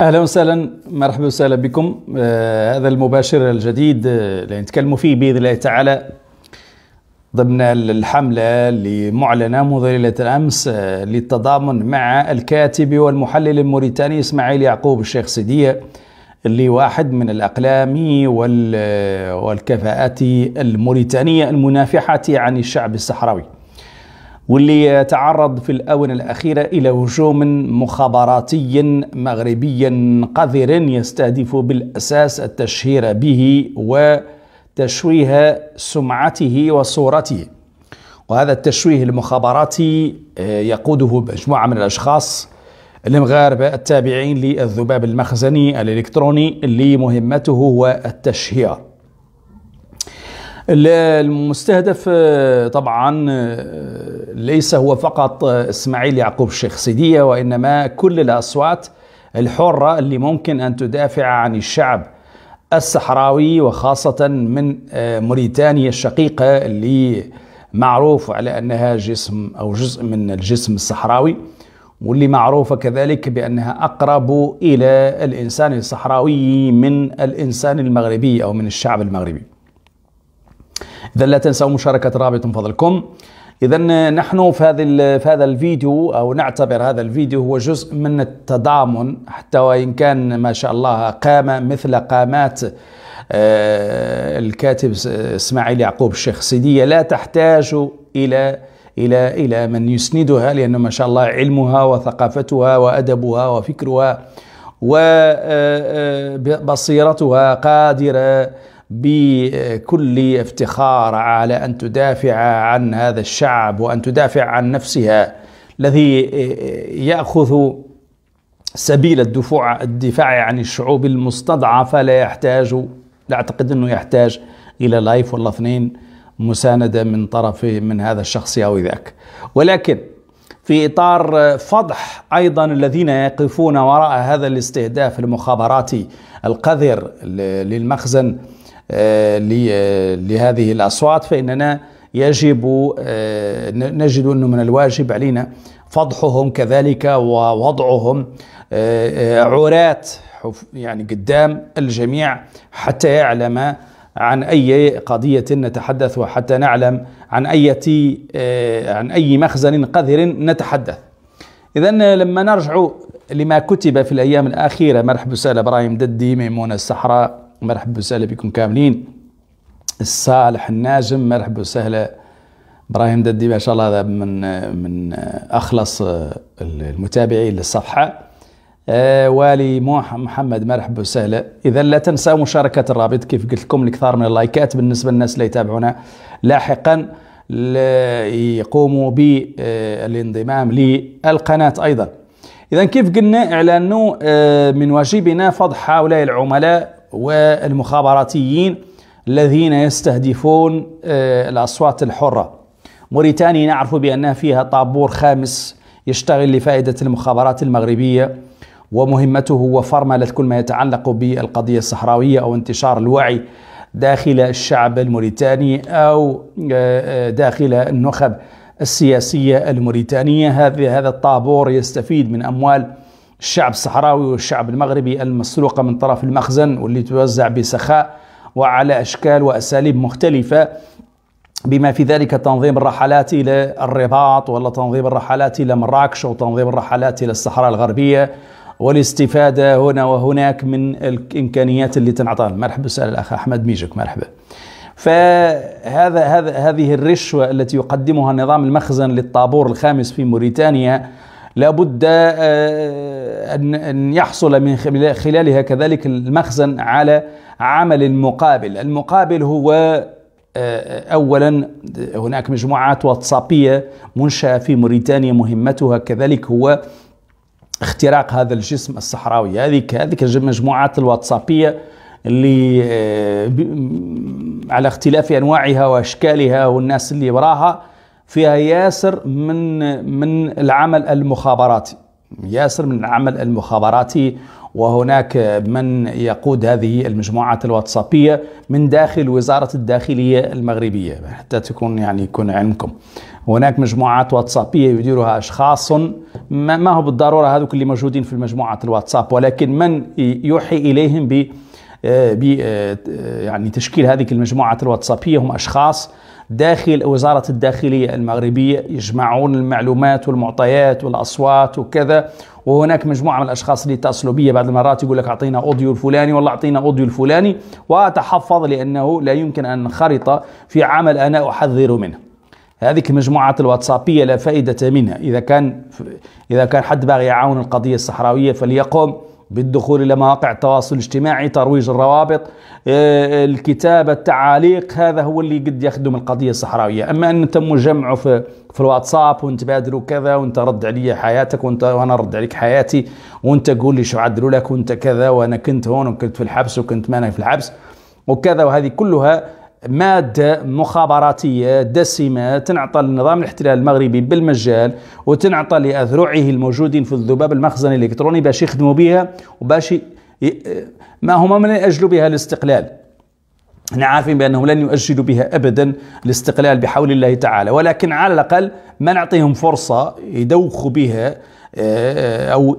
اهلا وسهلا مرحبا وسهلا بكم آه هذا المباشر الجديد آه، اللي نتكلم فيه باذن الله تعالى ضمن الحمله المعلنه منذ ليله الامس آه للتضامن مع الكاتب والمحلل الموريتاني اسماعيل يعقوب الشيخ سيديه اللي واحد من الاقلام والكفاءات الموريتانيه المنافحه عن الشعب الصحراوي. واللي تعرض في الآونة الأخيرة إلى هجوم مخابراتي مغربي قذر يستهدف بالأساس التشهير به وتشويه سمعته وصورته وهذا التشويه المخابراتي آه، يقوده مجموعة من الأشخاص المغاربة التابعين للذباب المخزني الإلكتروني اللي مهمته هو التشهير المستهدف آه، طبعا آه، ليس هو فقط آه، اسماعيل يعقوب الشيخ سيدية وإنما كل الأصوات الحرة اللي ممكن أن تدافع عن الشعب الصحراوي وخاصة من موريتانيا الشقيقة اللي معروف على أنها جسم أو جزء من الجسم الصحراوي واللي معروفة كذلك بأنها أقرب إلى الإنسان الصحراوي من الإنسان المغربي أو من الشعب المغربي إذا لا تنسوا مشاركة رابط من فضلكم إذا نحن في هذا في هذا الفيديو أو نعتبر هذا الفيديو هو جزء من التضامن حتى وإن كان ما شاء الله قامة مثل قامات آه، الكاتب إسماعيل يعقوب الشيخ سيدية لا تحتاج إلى إلى إلى من يسندها لأنه ما شاء الله علمها وثقافتها وأدبها وفكرها وبصيرتها آه، آه، قادرة بكل افتخار على ان تدافع عن هذا الشعب وان تدافع عن نفسها الذي ياخذ سبيل الدفوع الدفاع عن الشعوب المستضعفه لا يحتاج لا اعتقد انه يحتاج الى لايف والله اثنين مسانده من طرف من هذا الشخص او ذاك ولكن في اطار فضح ايضا الذين يقفون وراء هذا الاستهداف المخابراتي القذر للمخزن آه، آه، لهذه الأصوات فإننا يجب آه، نجد أنه من الواجب علينا فضحهم كذلك ووضعهم عراة يعني قدام الجميع حتى يعلم عن أي قضية نتحدث وحتى نعلم عن أي عن أي مخزن قذر نتحدث إذا لما نرجع لما كتب في الأيام الأخيرة مرحبا سال إبراهيم ددي ميمون الصحراء مرحبا وسهلا بكم كاملين الصالح الناجم مرحبا وسهلا ابراهيم ددي ان شاء الله هذا من من اخلص آه، المتابعين للصفحه آه، والي محمد مرحبا وسهلا اذا لا تنسوا مشاركه الرابط كيف قلت لكم الكثار من اللايكات بالنسبه للناس اللي يتابعونا لاحقا يقوموا بالانضمام آه، للقناه ايضا اذا كيف قلنا على انه من واجبنا فضح هؤلاء العملاء والمخابراتيين الذين يستهدفون آه، الأصوات الحرة موريتانيا نعرف بأنها فيها طابور خامس يشتغل لفائدة المخابرات المغربية ومهمته وفرملة كل ما يتعلق بالقضية الصحراوية أو انتشار الوعي داخل الشعب الموريتاني أو آه، آه، داخل النخب السياسية الموريتانية هذا الطابور يستفيد من أموال الشعب الصحراوي والشعب المغربي المسروقة من طرف المخزن واللي توزع بسخاء وعلى أشكال وأساليب مختلفة بما في ذلك تنظيم الرحلات إلى الرباط ولا تنظيم الرحلات إلى مراكش وتنظيم الرحلات إلى الصحراء الغربية والاستفادة هنا وهناك من الإمكانيات اللي تنعطى مرحبا سأل الأخ أحمد ميجك مرحبا فهذا هذا هذه الرشوة التي يقدمها نظام المخزن للطابور الخامس في موريتانيا لابد آه، آه، أن يحصل من خلالها كذلك المخزن على عمل مقابل المقابل هو آه، أولا هناك مجموعات واتسابية منشأة في موريتانيا مهمتها كذلك هو اختراق هذا الجسم الصحراوي هذه هذه المجموعات الواتسابية اللي على اختلاف أنواعها وأشكالها والناس اللي وراها فيها ياسر من من العمل المخابراتي ياسر من العمل المخابراتي وهناك من يقود هذه المجموعات الواتسابية من داخل وزارة الداخلية المغربية حتى تكون يعني يكون علمكم هناك مجموعات واتسابية يديرها أشخاص ما هو بالضرورة هذوك اللي موجودين في المجموعة الواتساب ولكن من يوحي إليهم ب آه، آه، يعني تشكيل هذه المجموعات الواتسابية هم أشخاص داخل وزارة الداخلية المغربية يجمعون المعلومات والمعطيات والأصوات وكذا وهناك مجموعة من الأشخاص اللي يتصلوا بي بعض المرات يقول لك أعطينا أوديو الفلاني والله أعطينا أوديو الفلاني وأتحفظ لأنه لا يمكن أن أنخرط في عمل أنا أحذر منه هذه المجموعات الواتسابية لا فائدة منها إذا كان إذا كان حد باغي يعاون القضية الصحراوية فليقم بالدخول الى مواقع التواصل الاجتماعي ترويج الروابط آه، آه، الكتابه التعاليق هذا هو اللي قد يخدم القضيه الصحراويه اما ان تم جمعه في في الواتساب ونتبادلوا كذا وانت رد علي حياتك وانت وانا رد عليك حياتي وانت قول لي شو عدلوا لك وانت كذا وانا كنت هون وكنت في الحبس وكنت ما انا في الحبس وكذا وهذه كلها ماده مخابراتيه دسمه تنعطى لنظام الاحتلال المغربي بالمجال وتنعطى لاذرعه الموجودين في الذباب المخزن الالكتروني باش يخدموا بها وباش ما هما من يأجلوا بها الاستقلال احنا عارفين بانهم لن يؤجلوا بها ابدا الاستقلال بحول الله تعالى ولكن على الاقل ما نعطيهم فرصه يدوخوا بها آه، او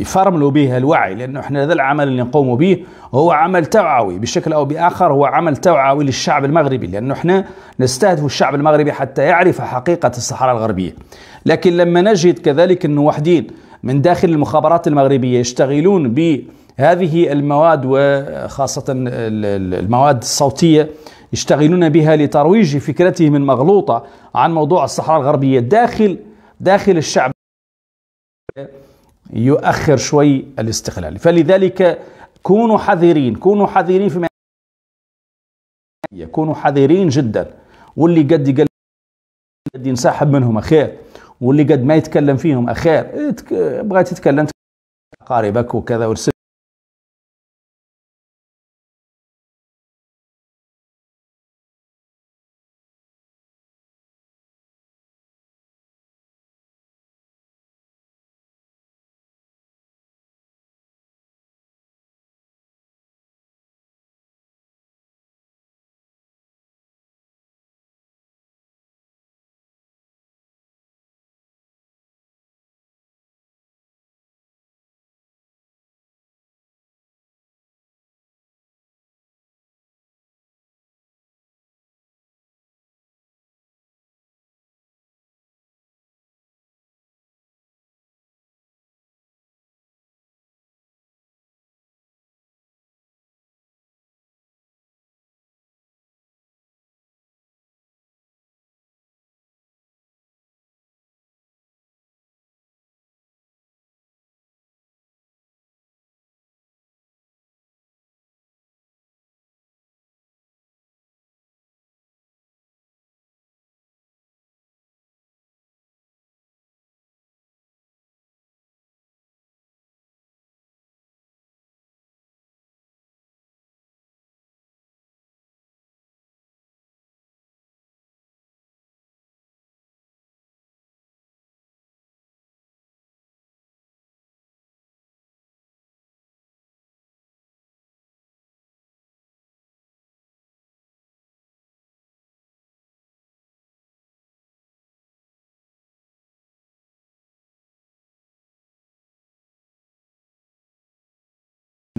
يفرملوا بها الوعي لانه احنا هذا العمل اللي نقوم به هو عمل توعوي بشكل او باخر هو عمل توعوي للشعب المغربي لانه احنا نستهدف الشعب المغربي حتى يعرف حقيقه الصحراء الغربيه لكن لما نجد كذلك انه وحدين من داخل المخابرات المغربيه يشتغلون بهذه المواد وخاصه المواد الصوتيه يشتغلون بها لترويج فكرتهم المغلوطه عن موضوع الصحراء الغربيه داخل داخل الشعب يؤخر شوي الاستقلال فلذلك كونوا حذرين كونوا حذرين فيما يكونوا حذرين جدا واللي قد يقل قد ينسحب منهم اخير واللي قد ما يتكلم فيهم اخير بغيت تتكلم قاربك وكذا ورسل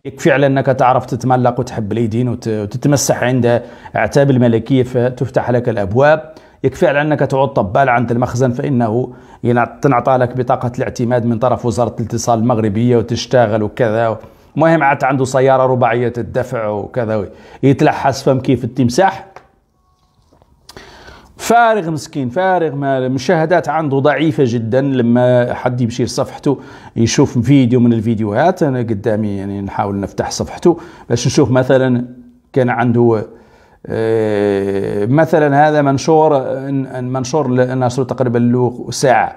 يكفي على انك تعرف تتملق وتحب اليدين وتتمسح عند اعتاب الملكيه فتفتح لك الابواب يكفي على انك تعود طبال عند المخزن فانه تنعطى لك بطاقه الاعتماد من طرف وزاره الاتصال المغربيه وتشتغل وكذا المهم عاد عنده سياره رباعيه الدفع وكذا يتلحس فم كيف التمساح فارغ مسكين فارغ ما المشاهدات عنده ضعيفه جدا لما حد يمشي لصفحته يشوف فيديو من الفيديوهات انا قدامي يعني نحاول نفتح صفحته باش نشوف مثلا كان عنده آه، مثلا هذا منشور منشور نشر تقريبا له ساعه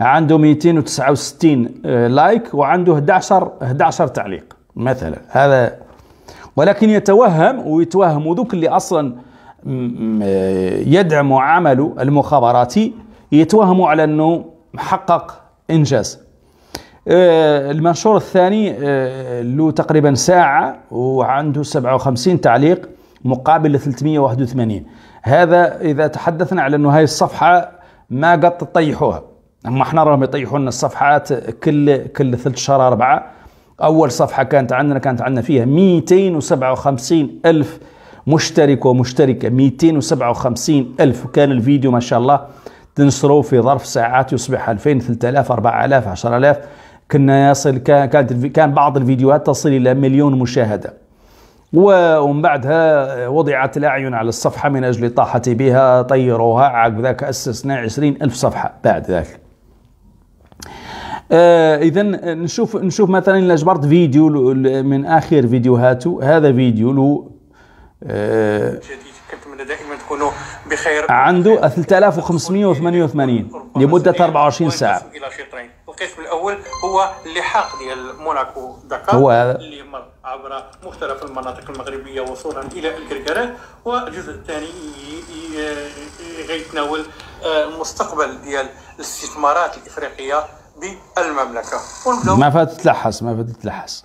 عنده 269 آه، لايك وعنده 11 11 تعليق مثلا هذا ولكن يتوهم ويتوهم ذوك اللي اصلا يدعم عمله المخابراتي يتوهموا على أنه حقق إنجاز آه، المنشور الثاني آه، له تقريبا ساعة وعنده 57 تعليق مقابل 381 هذا إذا تحدثنا على أنه هاي الصفحة ما قد تطيحوها أما احنا راهم يطيحوا لنا الصفحات كل كل ثلث شهر أربعة أول صفحة كانت عندنا كانت عندنا فيها 257 ألف مشترك ومشتركة 257 ألف وكان الفيديو ما شاء الله تنشره في ظرف ساعات يصبح 2000 3000 4000 10000 كنا يصل كانت كان بعض الفيديوهات تصل إلى مليون مشاهدة ومن بعدها وضعت الأعين على الصفحة من أجل الطاحة بها طيروها عقب ذاك أسسنا 20 ألف صفحة بعد ذلك آه اذا نشوف نشوف مثلا لجبرت جبرت فيديو من اخر فيديوهاته هذا فيديو له كنتمنى دائما تكونوا بخير عنده 3588 لمده 24 ساعه الى القسم الاول هو اللحاق ديال موناكو دكار هو هذا اللي مر عبر مختلف المناطق المغربيه وصولا الى الكركرات والجزء الثاني غيتناول المستقبل آه، ديال الاستثمارات الافريقيه بالمملكه ما فات تلحس ما فات تلحس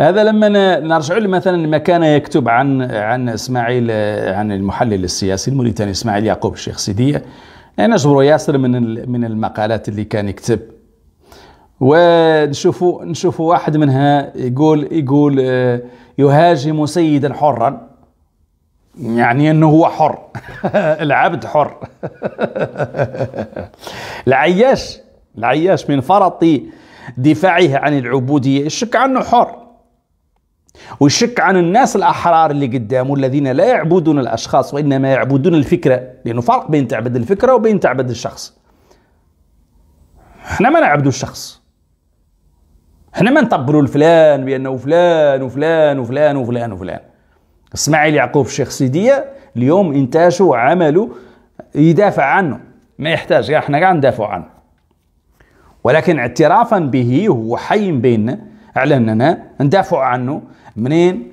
هذا لما نرجع له مثلا ما كان يكتب عن عن اسماعيل عن المحلل السياسي الموريتاني اسماعيل يعقوب الشيخ سيديه جبر ياسر من من المقالات اللي كان يكتب ونشوفوا نشوفوا واحد منها يقول يقول آه، يهاجم سيدا حرا يعني انه هو حر العبد حر العياش العياش من فرط دفاعه عن العبودية يشك عنه حر ويشك عن الناس الأحرار اللي قدامه الذين لا يعبدون الأشخاص وإنما يعبدون الفكرة لأنه فرق بين تعبد الفكرة وبين تعبد الشخص احنا ما نعبد الشخص احنا ما نطبلوا الفلان بأنه فلان وفلان وفلان وفلان, وفلان. اسماعيل يعقوب الشيخ سيدية اليوم إنتاجه وعمله يدافع عنه ما يحتاج يا احنا قاعد ندافع عنه ولكن اعترافا به هو حي بيننا على أننا ندافع عنه منين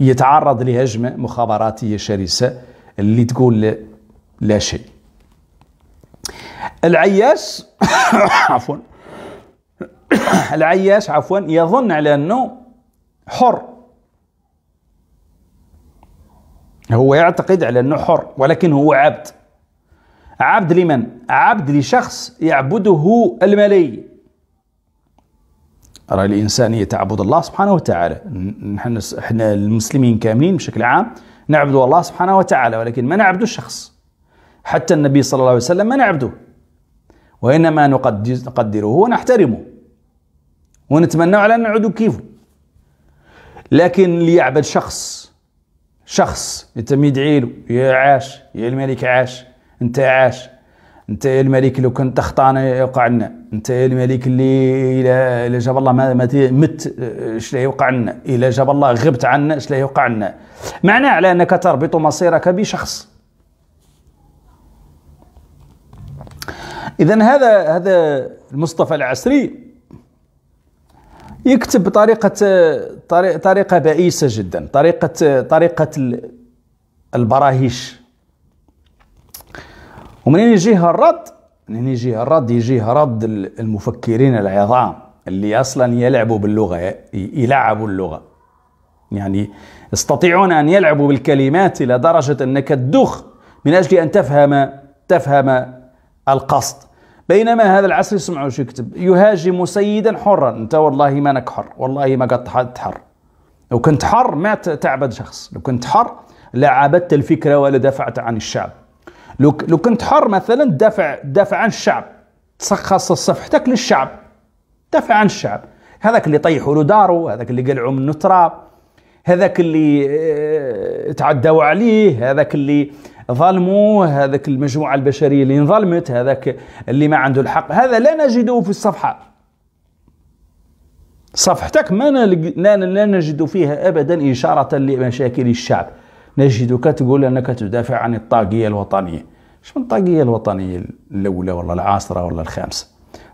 يتعرض لهجمة مخابراتية شرسة اللي تقول لا شيء العياش عفوا العياش عفوا يظن على أنه حر هو يعتقد على أنه حر ولكن هو عبد عبد لمن؟ عبد لشخص يعبده الملايين راه الانسان يتعبد الله سبحانه وتعالى نحن احنا المسلمين كاملين بشكل عام نعبد الله سبحانه وتعالى ولكن ما نعبد الشخص حتى النبي صلى الله عليه وسلم ما نعبده وانما نقدره ونحترمه ونتمنى على ان نعود كيفه لكن ليعبد شخص شخص يتم يدعي له يا عاش يا الملك عاش انت عاش انت يا الملك لو كنت اخطانا يوقع لنا انت يا الملك اللي الى الى جاب الله ما مت شلا يوقع لنا الى جاب الله غبت عنا شلا يوقع لنا معناه على انك تربط مصيرك بشخص اذا هذا هذا المصطفى العسري يكتب بطريقه طريقه بائسه جدا طريقه طريقه البراهيش ومنين يجيها الرد منين يجيها الرد يجيها رد المفكرين العظام اللي اصلا يلعبوا باللغه يلعبوا اللغه يعني يستطيعون ان يلعبوا بالكلمات الى درجه انك تدخ من اجل ان تفهم تفهم القصد بينما هذا العصر يسمعوا شو يكتب يهاجم سيدا حرا انت والله ما انك حر والله ما قد حر لو كنت حر ما تعبد شخص لو كنت حر لا عبدت الفكره ولا دافعت عن الشعب لو كنت حر مثلا دافع دافع عن الشعب تسخص صفحتك للشعب دافع عن الشعب هذاك اللي طيحوا له داره هذاك اللي قلعوا منه تراب هذاك اللي آه، تعدوا عليه هذاك اللي ظلموا هذاك المجموعة البشرية اللي انظلمت هذاك اللي ما عنده الحق هذا لا نجده في الصفحة صفحتك ما نلق... لا نجد فيها ابدا اشاره لمشاكل الشعب نجدك تقول انك تدافع عن الطاقيه الوطنيه شو الطاقيه الوطنيه الاولى ولا العاصره ولا الخامسه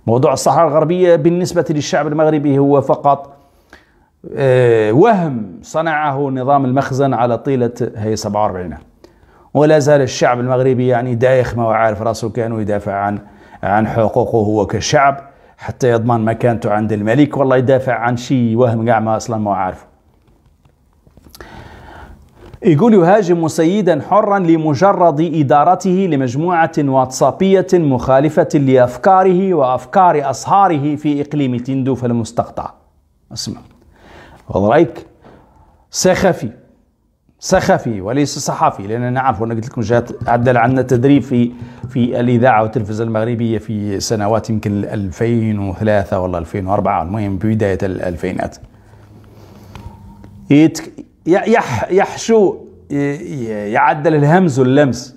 موضوع الصحراء الغربيه بالنسبه للشعب المغربي هو فقط آه، وهم صنعه نظام المخزن على طيله هي 47 عام ولا زال الشعب المغربي يعني دايخ ما هو عارف راسه كانوا يدافع عن عن حقوقه هو كشعب حتى يضمن مكانته عند الملك والله يدافع عن شيء وهم قاع ما اصلا ما عارف يقول يهاجم سيدا حرا لمجرد إدارته لمجموعة واتسابية مخالفة لأفكاره وأفكار أصهاره في إقليم تندوف المستقطع اسمع والله رأيك سخفي سخفي وليس صحفي لان نعرف وانا قلت لكم جات عدل عندنا تدريب في في الاذاعه والتلفزيون المغربيه في سنوات يمكن 2003 ولا 2004 المهم بدايه الالفينات يح يحشو يعدل الهمز واللمس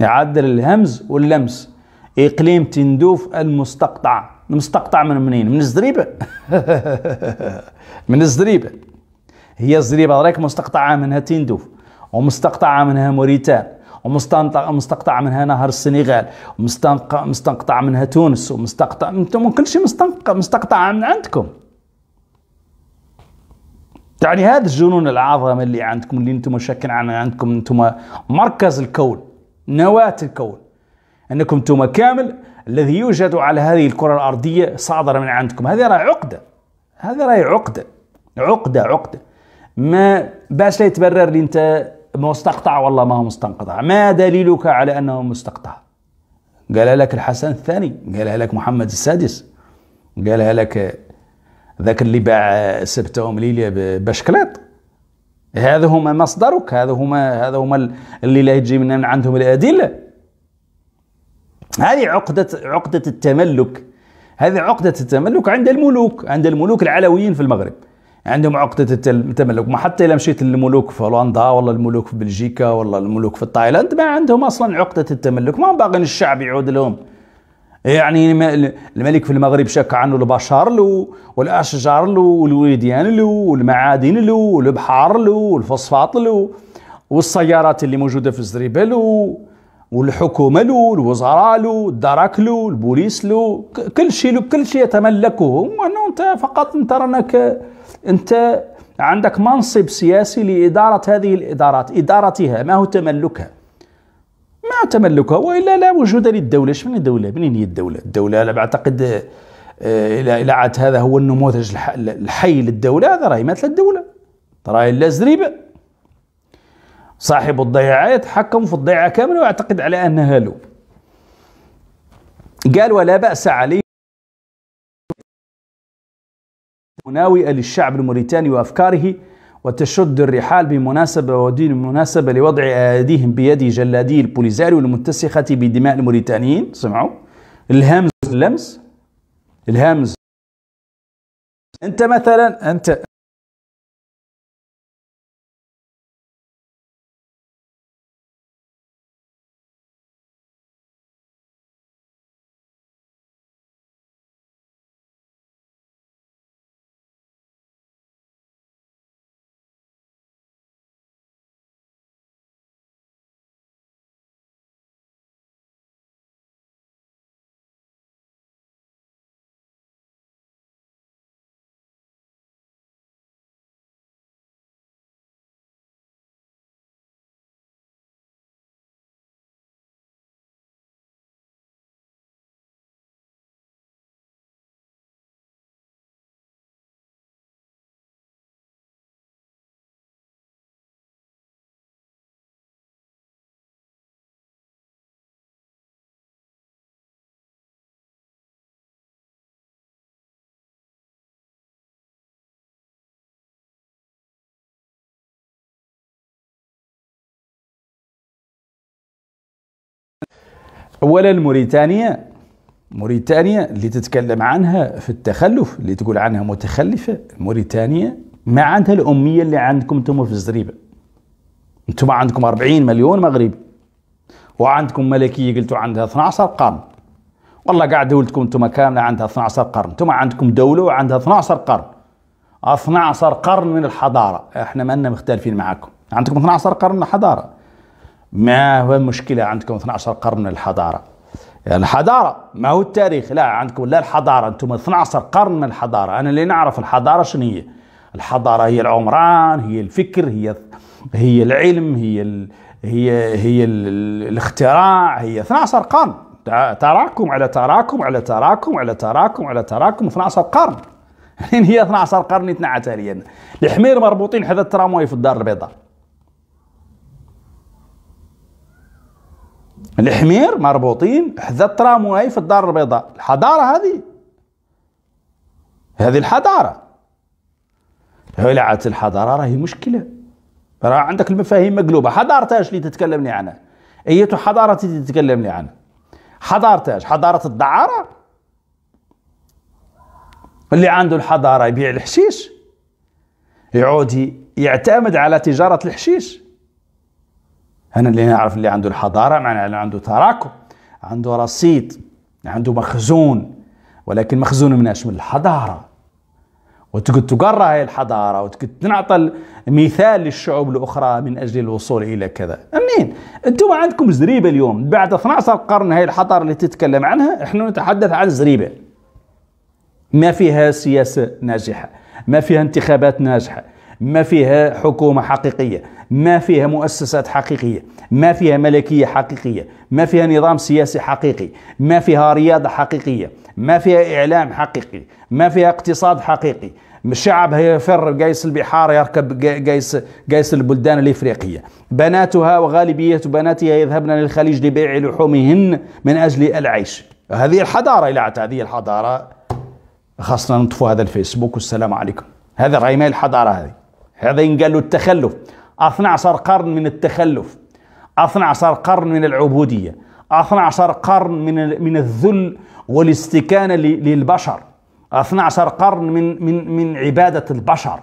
يعدل الهمز واللمس اقليم تندوف المستقطع المستقطع من منين من الزريبه من الزريبه هي الزريبه راك مستقطعه منها تندوف ومستقطعه منها موريتان ومستقطع منها نهر السنغال ومستقطع منها تونس ومستقطع انتم كل شيء مستقطع من عندكم يعني هذا الجنون العظمة اللي عندكم اللي انتم شاكين عنها عندكم انتم مركز الكون نواة الكون انكم انتم كامل الذي يوجد على هذه الكرة الأرضية صادر من عندكم هذه راي عقدة هذه راهي عقدة عقدة عقدة ما باش لا يتبرر لي انت مستقطع والله ما هو مستنقطع ما دليلك على انه مستقطع قال لك الحسن الثاني قال لك محمد السادس قال لك ذاك اللي باع سبته ومليليا بشكلاط هذا هما مصدرك هذا هما هذا هما اللي لا يجي من عندهم الادله هذه عقده عقده التملك هذه عقده التملك عند الملوك عند الملوك العلويين في المغرب عندهم عقدة التملك ما حتى إلا مشيت للملوك في هولندا ولا الملوك في بلجيكا ولا الملوك في تايلاند ما عندهم أصلا عقدة التملك ما باغين الشعب يعود لهم يعني الملك في المغرب شك عنه البشر له والأشجار له والوديان له والمعادن له والبحار له والفصفات له والسيارات اللي موجودة في الزريبة له والحكومة له الوزراء له الدرك له البوليس له كل شيء له كل شيء يتملكه وأنه أنت فقط أنت رانك أنت عندك منصب سياسي لإدارة هذه الإدارات إدارتها ما هو تملكها ما تملكها وإلا لا وجود للدولة من الدولة منين هي الدولة الدولة لا أعتقد آه، إلى عاد هذا هو النموذج الحي للدولة هذا راهي مات للدولة راهي لا زريبة صاحب الضيعة يتحكم في الضيعة كاملة ويعتقد على أنها له قال ولا بأس عليه مناوئة للشعب الموريتاني وأفكاره وتشد الرحال بمناسبة ودين مناسبة لوضع أيديهم بيد جلادي البوليزاريو المتسخة بدماء الموريتانيين سمعوا الهمز اللمس الهمز أنت مثلا أنت أولا موريتانيا موريتانيا اللي تتكلم عنها في التخلف اللي تقول عنها متخلفة موريتانيا ما عندها الأمية اللي عندكم أنتم في الزريبة أنتم عندكم 40 مليون مغربي وعندكم ملكية قلتوا عندها 12 قرن والله قاعد دولتكم أنتم كاملة عندها 12 قرن أنتم عندكم دولة وعندها 12 قرن 12 قرن من الحضارة احنا ما مختلفين معاكم عندكم 12 قرن من الحضارة ما هو المشكلة عندكم 12 قرن من الحضارة يعني الحضارة ما هو التاريخ لا عندكم لا الحضارة أنتم 12 قرن من الحضارة أنا اللي نعرف الحضارة شنو هي الحضارة هي العمران هي الفكر هي هي العلم هي ال... هي هي ال... الاختراع هي 12 قرن تراكم على تراكم على تراكم على تراكم على تراكم 12 قرن يعني هي 12 قرن يتنعى تاليا الحمير مربوطين حدا الترامواي في الدار البيضاء الحمير مربوطين حذا الترامواي في الدار البيضاء الحضارة هذه هذه الحضارة علاقة الحضارة راهي مشكلة راه عندك المفاهيم مقلوبة حضارتاش اللي تتكلم لي عنها أية حضارة تتكلم لي عنها حضارتاش حضارة الدعارة اللي عنده الحضارة يبيع الحشيش يعود يعتمد على تجارة الحشيش أنا اللي نعرف اللي عنده الحضارة معناها اللي عنده تراكم عنده رصيد عنده مخزون ولكن مخزون من أش من الحضارة وتقد تقرى هاي الحضارة وتقد تنعطى مثال للشعوب الأخرى من أجل الوصول إلى كذا امين أنتم عندكم زريبة اليوم بعد 12 قرن هاي الحضارة اللي تتكلم عنها احنا نتحدث عن زريبة ما فيها سياسة ناجحة ما فيها انتخابات ناجحة ما فيها حكومة حقيقية ما فيها مؤسسات حقيقية ما فيها ملكية حقيقية ما فيها نظام سياسي حقيقي ما فيها رياضة حقيقية ما فيها إعلام حقيقي ما فيها اقتصاد حقيقي الشعب يفر قيس البحار يركب قيس قيس البلدان الافريقيه بناتها وغالبيه بناتها يذهبن للخليج لبيع لحومهن من اجل العيش هذه الحضاره الى هذه الحضاره خاصه نطفوا هذا الفيسبوك والسلام عليكم هذا راي الحضاره هذه هذا ينقال له التخلف 12 قرن من التخلف 12 قرن من العبودية 12 قرن من من الذل والاستكانة للبشر 12 قرن من من من عبادة البشر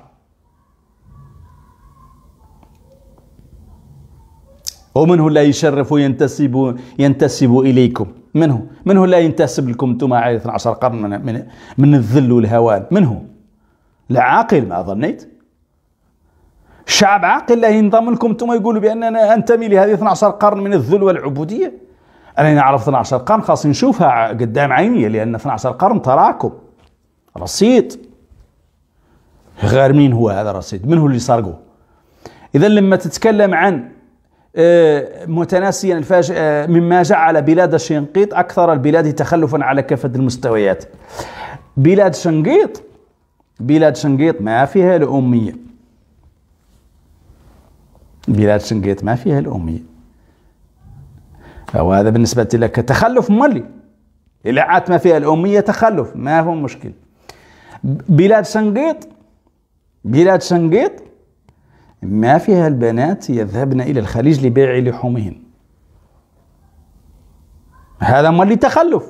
ومن هو لا يشرف وينتسب ينتسب إليكم من هو من هو لا ينتسب لكم أنتم على 12 قرن من من, من الذل والهوان من هو لا عاقل ما ظنيت شعب عاقل لا ينضم لكم انتم يقولوا بان انا انتمي لهذه 12 قرن من الذل والعبوديه انا نعرف 12 قرن خاص نشوفها قدام عيني لان 12 قرن تراكم رصيد غير مين هو هذا الرصيد من هو اللي سرقه اذا لما تتكلم عن آه، متناسيا آه، مما جعل بلاد شنقيط اكثر البلاد تخلفا على كافه المستويات بلاد شنقيط بلاد شنقيط ما فيها الاميه بلاد شنقيط ما فيها الأمية وهذا بالنسبة لك تخلف ملي عاد ما فيها الأمية تخلف ما هو مشكل بلاد شنقيط بلاد شنقيط ما فيها البنات يذهبن إلى الخليج لبيع لحومهن هذا ملي تخلف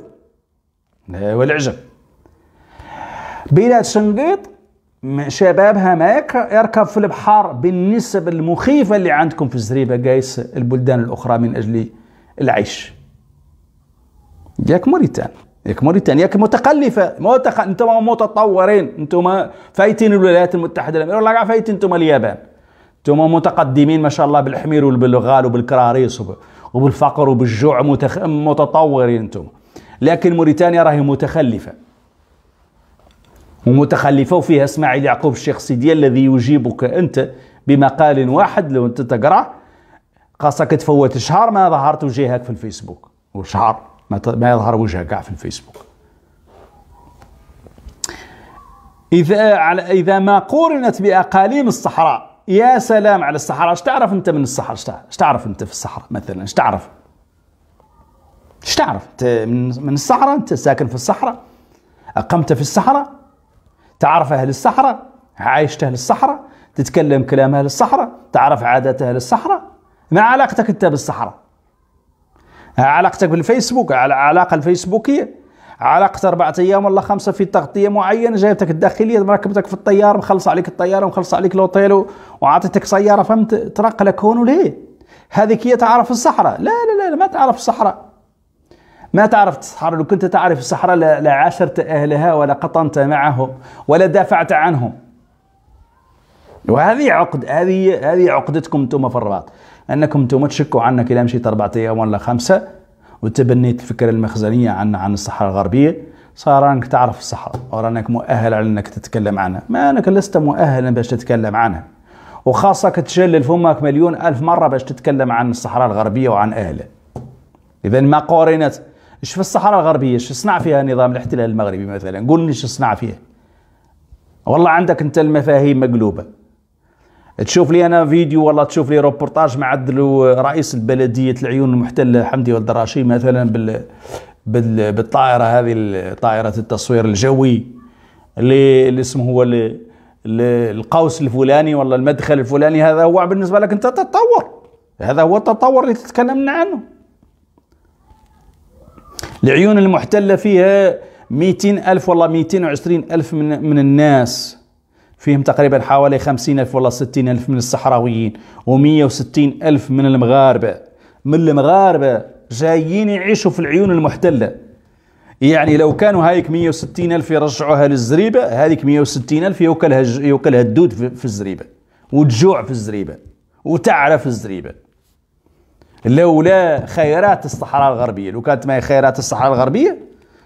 والعجب بلاد شنقيط شبابها ما يركب في البحار بالنسب المخيفة اللي عندكم في الزريبة قايس البلدان الأخرى من أجل العيش ياك موريتان ياك موريتانيا ياك متخلفة متق... انتم متطورين انتم فايتين الولايات المتحدة الأمريكية والله فايتين انتم اليابان انتم متقدمين ما شاء الله بالحمير وبالغال وبالكراريس وبالفقر وبالجوع متخ... متطورين انتم لكن موريتانيا راهي متخلفه ومتخلفه وفيها اسماعيل يعقوب سيدي الذي يجيبك أنت بمقال واحد لو أنت تقرأ خاصك تفوت شهر ما ظهرت وجهك في الفيسبوك وشهر ما يظهر وجهك كاع في الفيسبوك إذا على إذا ما قورنت بأقاليم الصحراء يا سلام على الصحراء اش تعرف أنت من الصحراء اش تعرف أنت في الصحراء مثلا اش تعرف اش تعرف أنت من الصحراء أنت ساكن في الصحراء أقمت في الصحراء تعرف أهل الصحراء عايشت أهل الصحراء تتكلم كلام أهل الصحراء تعرف عادات أهل الصحراء ما علاقتك أنت بالصحراء علاقتك بالفيسبوك على علاقة الفيسبوكية علاقة أربعة أيام ولا خمسة في تغطية معينة جايبتك الداخلية مركبتك في الطيارة مخلص عليك الطيارة ومخلص عليك الأوتيل وعطيتك سيارة فهمت ترقلك هون وليه هذيك هي تعرف الصحراء لا لا لا ما تعرف الصحراء ما تعرف الصحراء لو كنت تعرف الصحراء لعاشرت أهلها ولا قطنت معهم ولا دافعت عنهم وهذه عقد هذه هذه عقدتكم انتم في الرباط انكم انتم تشكوا عنا الى مشيت اربع ايام ولا خمسه وتبنيت الفكره المخزنيه عن عن الصحراء الغربيه صار انك تعرف الصحراء ورانك مؤهل على انك تتكلم عنها ما انك لست مؤهلا باش تتكلم عنها وخاصة تشلل فمك مليون ألف مرة باش تتكلم عن الصحراء الغربية وعن اهلها إذا ما قارنت ايش في الصحراء الغربيه ايش صنع فيها نظام الاحتلال المغربي مثلا قول لي ايش صنع فيها والله عندك انت المفاهيم مقلوبه تشوف لي انا فيديو والله تشوف لي روبورتاج مع رئيس البلديه العيون المحتله حمدي ولد الراشي مثلا بال بالطائره هذه طائره التصوير الجوي اللي, اللي اسمه هو اللي القوس الفلاني ولا المدخل الفلاني هذا هو بالنسبه لك انت تتطور هذا هو التطور اللي تتكلمنا عنه العيون المحتلة فيها 200 ألف والله 220 ألف من, من الناس فيهم تقريبا حوالي 50 ألف والله 60 ألف من الصحراويين و160 ألف من المغاربة من المغاربة جايين يعيشوا في العيون المحتلة يعني لو كانوا هايك 160 ألف يرجعوها للزريبة هذيك 160 ألف يوكلها, يوكلها الدود في الزريبة وتجوع في الزريبة وتعرف الزريبة لولا خيرات الصحراء الغربية لو كانت ما هي خيرات الصحراء الغربية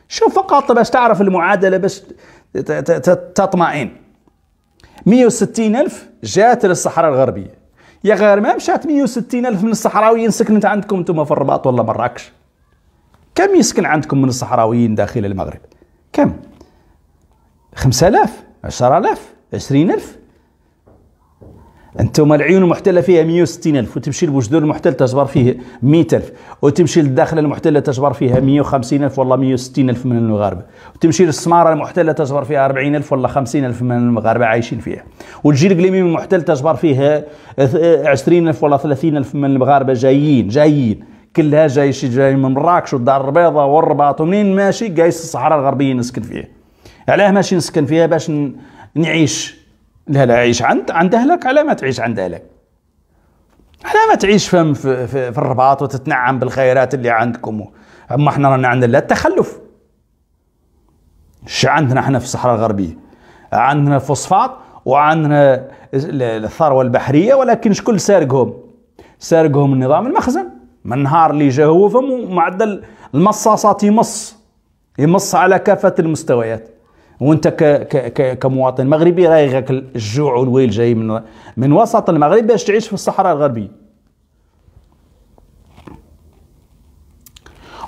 شوف فقط باش تعرف المعادلة باش تطمئن 160 ألف جات للصحراء الغربية يا غير ما مشات 160 ألف من الصحراويين سكنت عندكم انتم في الرباط ولا مراكش كم يسكن عندكم من الصحراويين داخل المغرب كم 5000 10000 20000 انتم العيون المحتله فيها 160,000 وتمشي لبوجدور المحتل تجبر فيه 100,000 وتمشي للداخل المحتله تجبر فيها 150,000 والله 160,000 من المغاربه وتمشي للسماره المحتله تجبر فيها 40,000 ولا 50,000 من المغاربه عايشين فيها وتجي القليمي المحتل تجبر فيها 20,000 ولا 30,000 من المغاربه جايين جايين كلها جاي شي جاي من مراكش والدار البيضاء والرباط ومنين ماشي قايس الصحراء الغربيه نسكن فيها علاه ماشي نسكن فيها باش نعيش لا لا عيش عند عند اهلك على ما تعيش عند اهلك على ما تعيش فم في, في, في الرباط وتتنعم بالخيرات اللي عندكم اما احنا رانا عندنا لا التخلف ش عندنا احنا في الصحراء الغربيه عندنا الفوسفات وعندنا الثروه البحريه ولكن شكون سارقهم سارقهم النظام المخزن من نهار اللي جا هو فم ومعدل المصاصات يمص يمص على كافه المستويات وانت ك ك كمواطن مغربي رايغك الجوع والويل جاي من من وسط المغرب باش تعيش في الصحراء الغربيه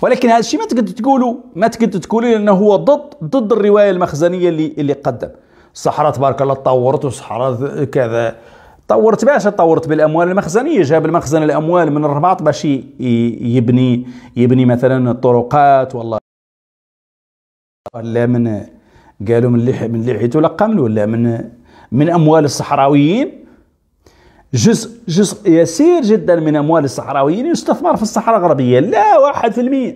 ولكن هذا الشيء ما تقدر تقولوا ما تقدر تقولوا لانه هو ضد ضد الروايه المخزنيه اللي اللي قدم الصحراء تبارك الله تطورت والصحراء كذا طورت باش طورت بالاموال المخزنيه جاب المخزن الاموال من الرباط باش يبني يبني مثلا الطرقات والله ولا من قالوا من لح من لحيته لقمل ولا من من اموال الصحراويين جزء جزء يسير جدا من اموال الصحراويين يستثمر في الصحراء الغربيه لا 1%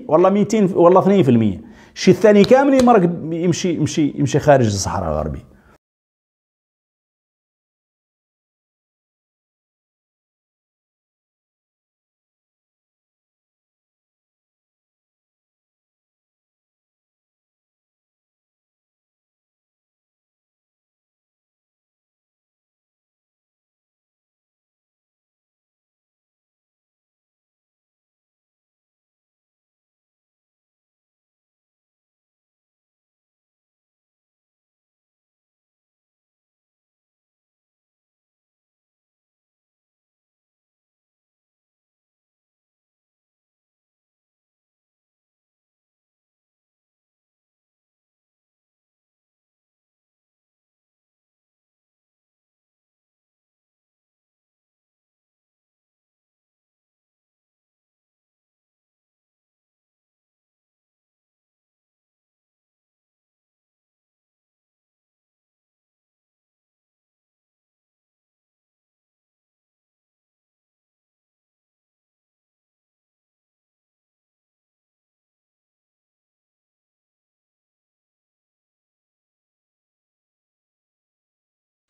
والله 200 والله 2% الشيء الثاني كامل يمشي يمشي يمشي خارج الصحراء الغربيه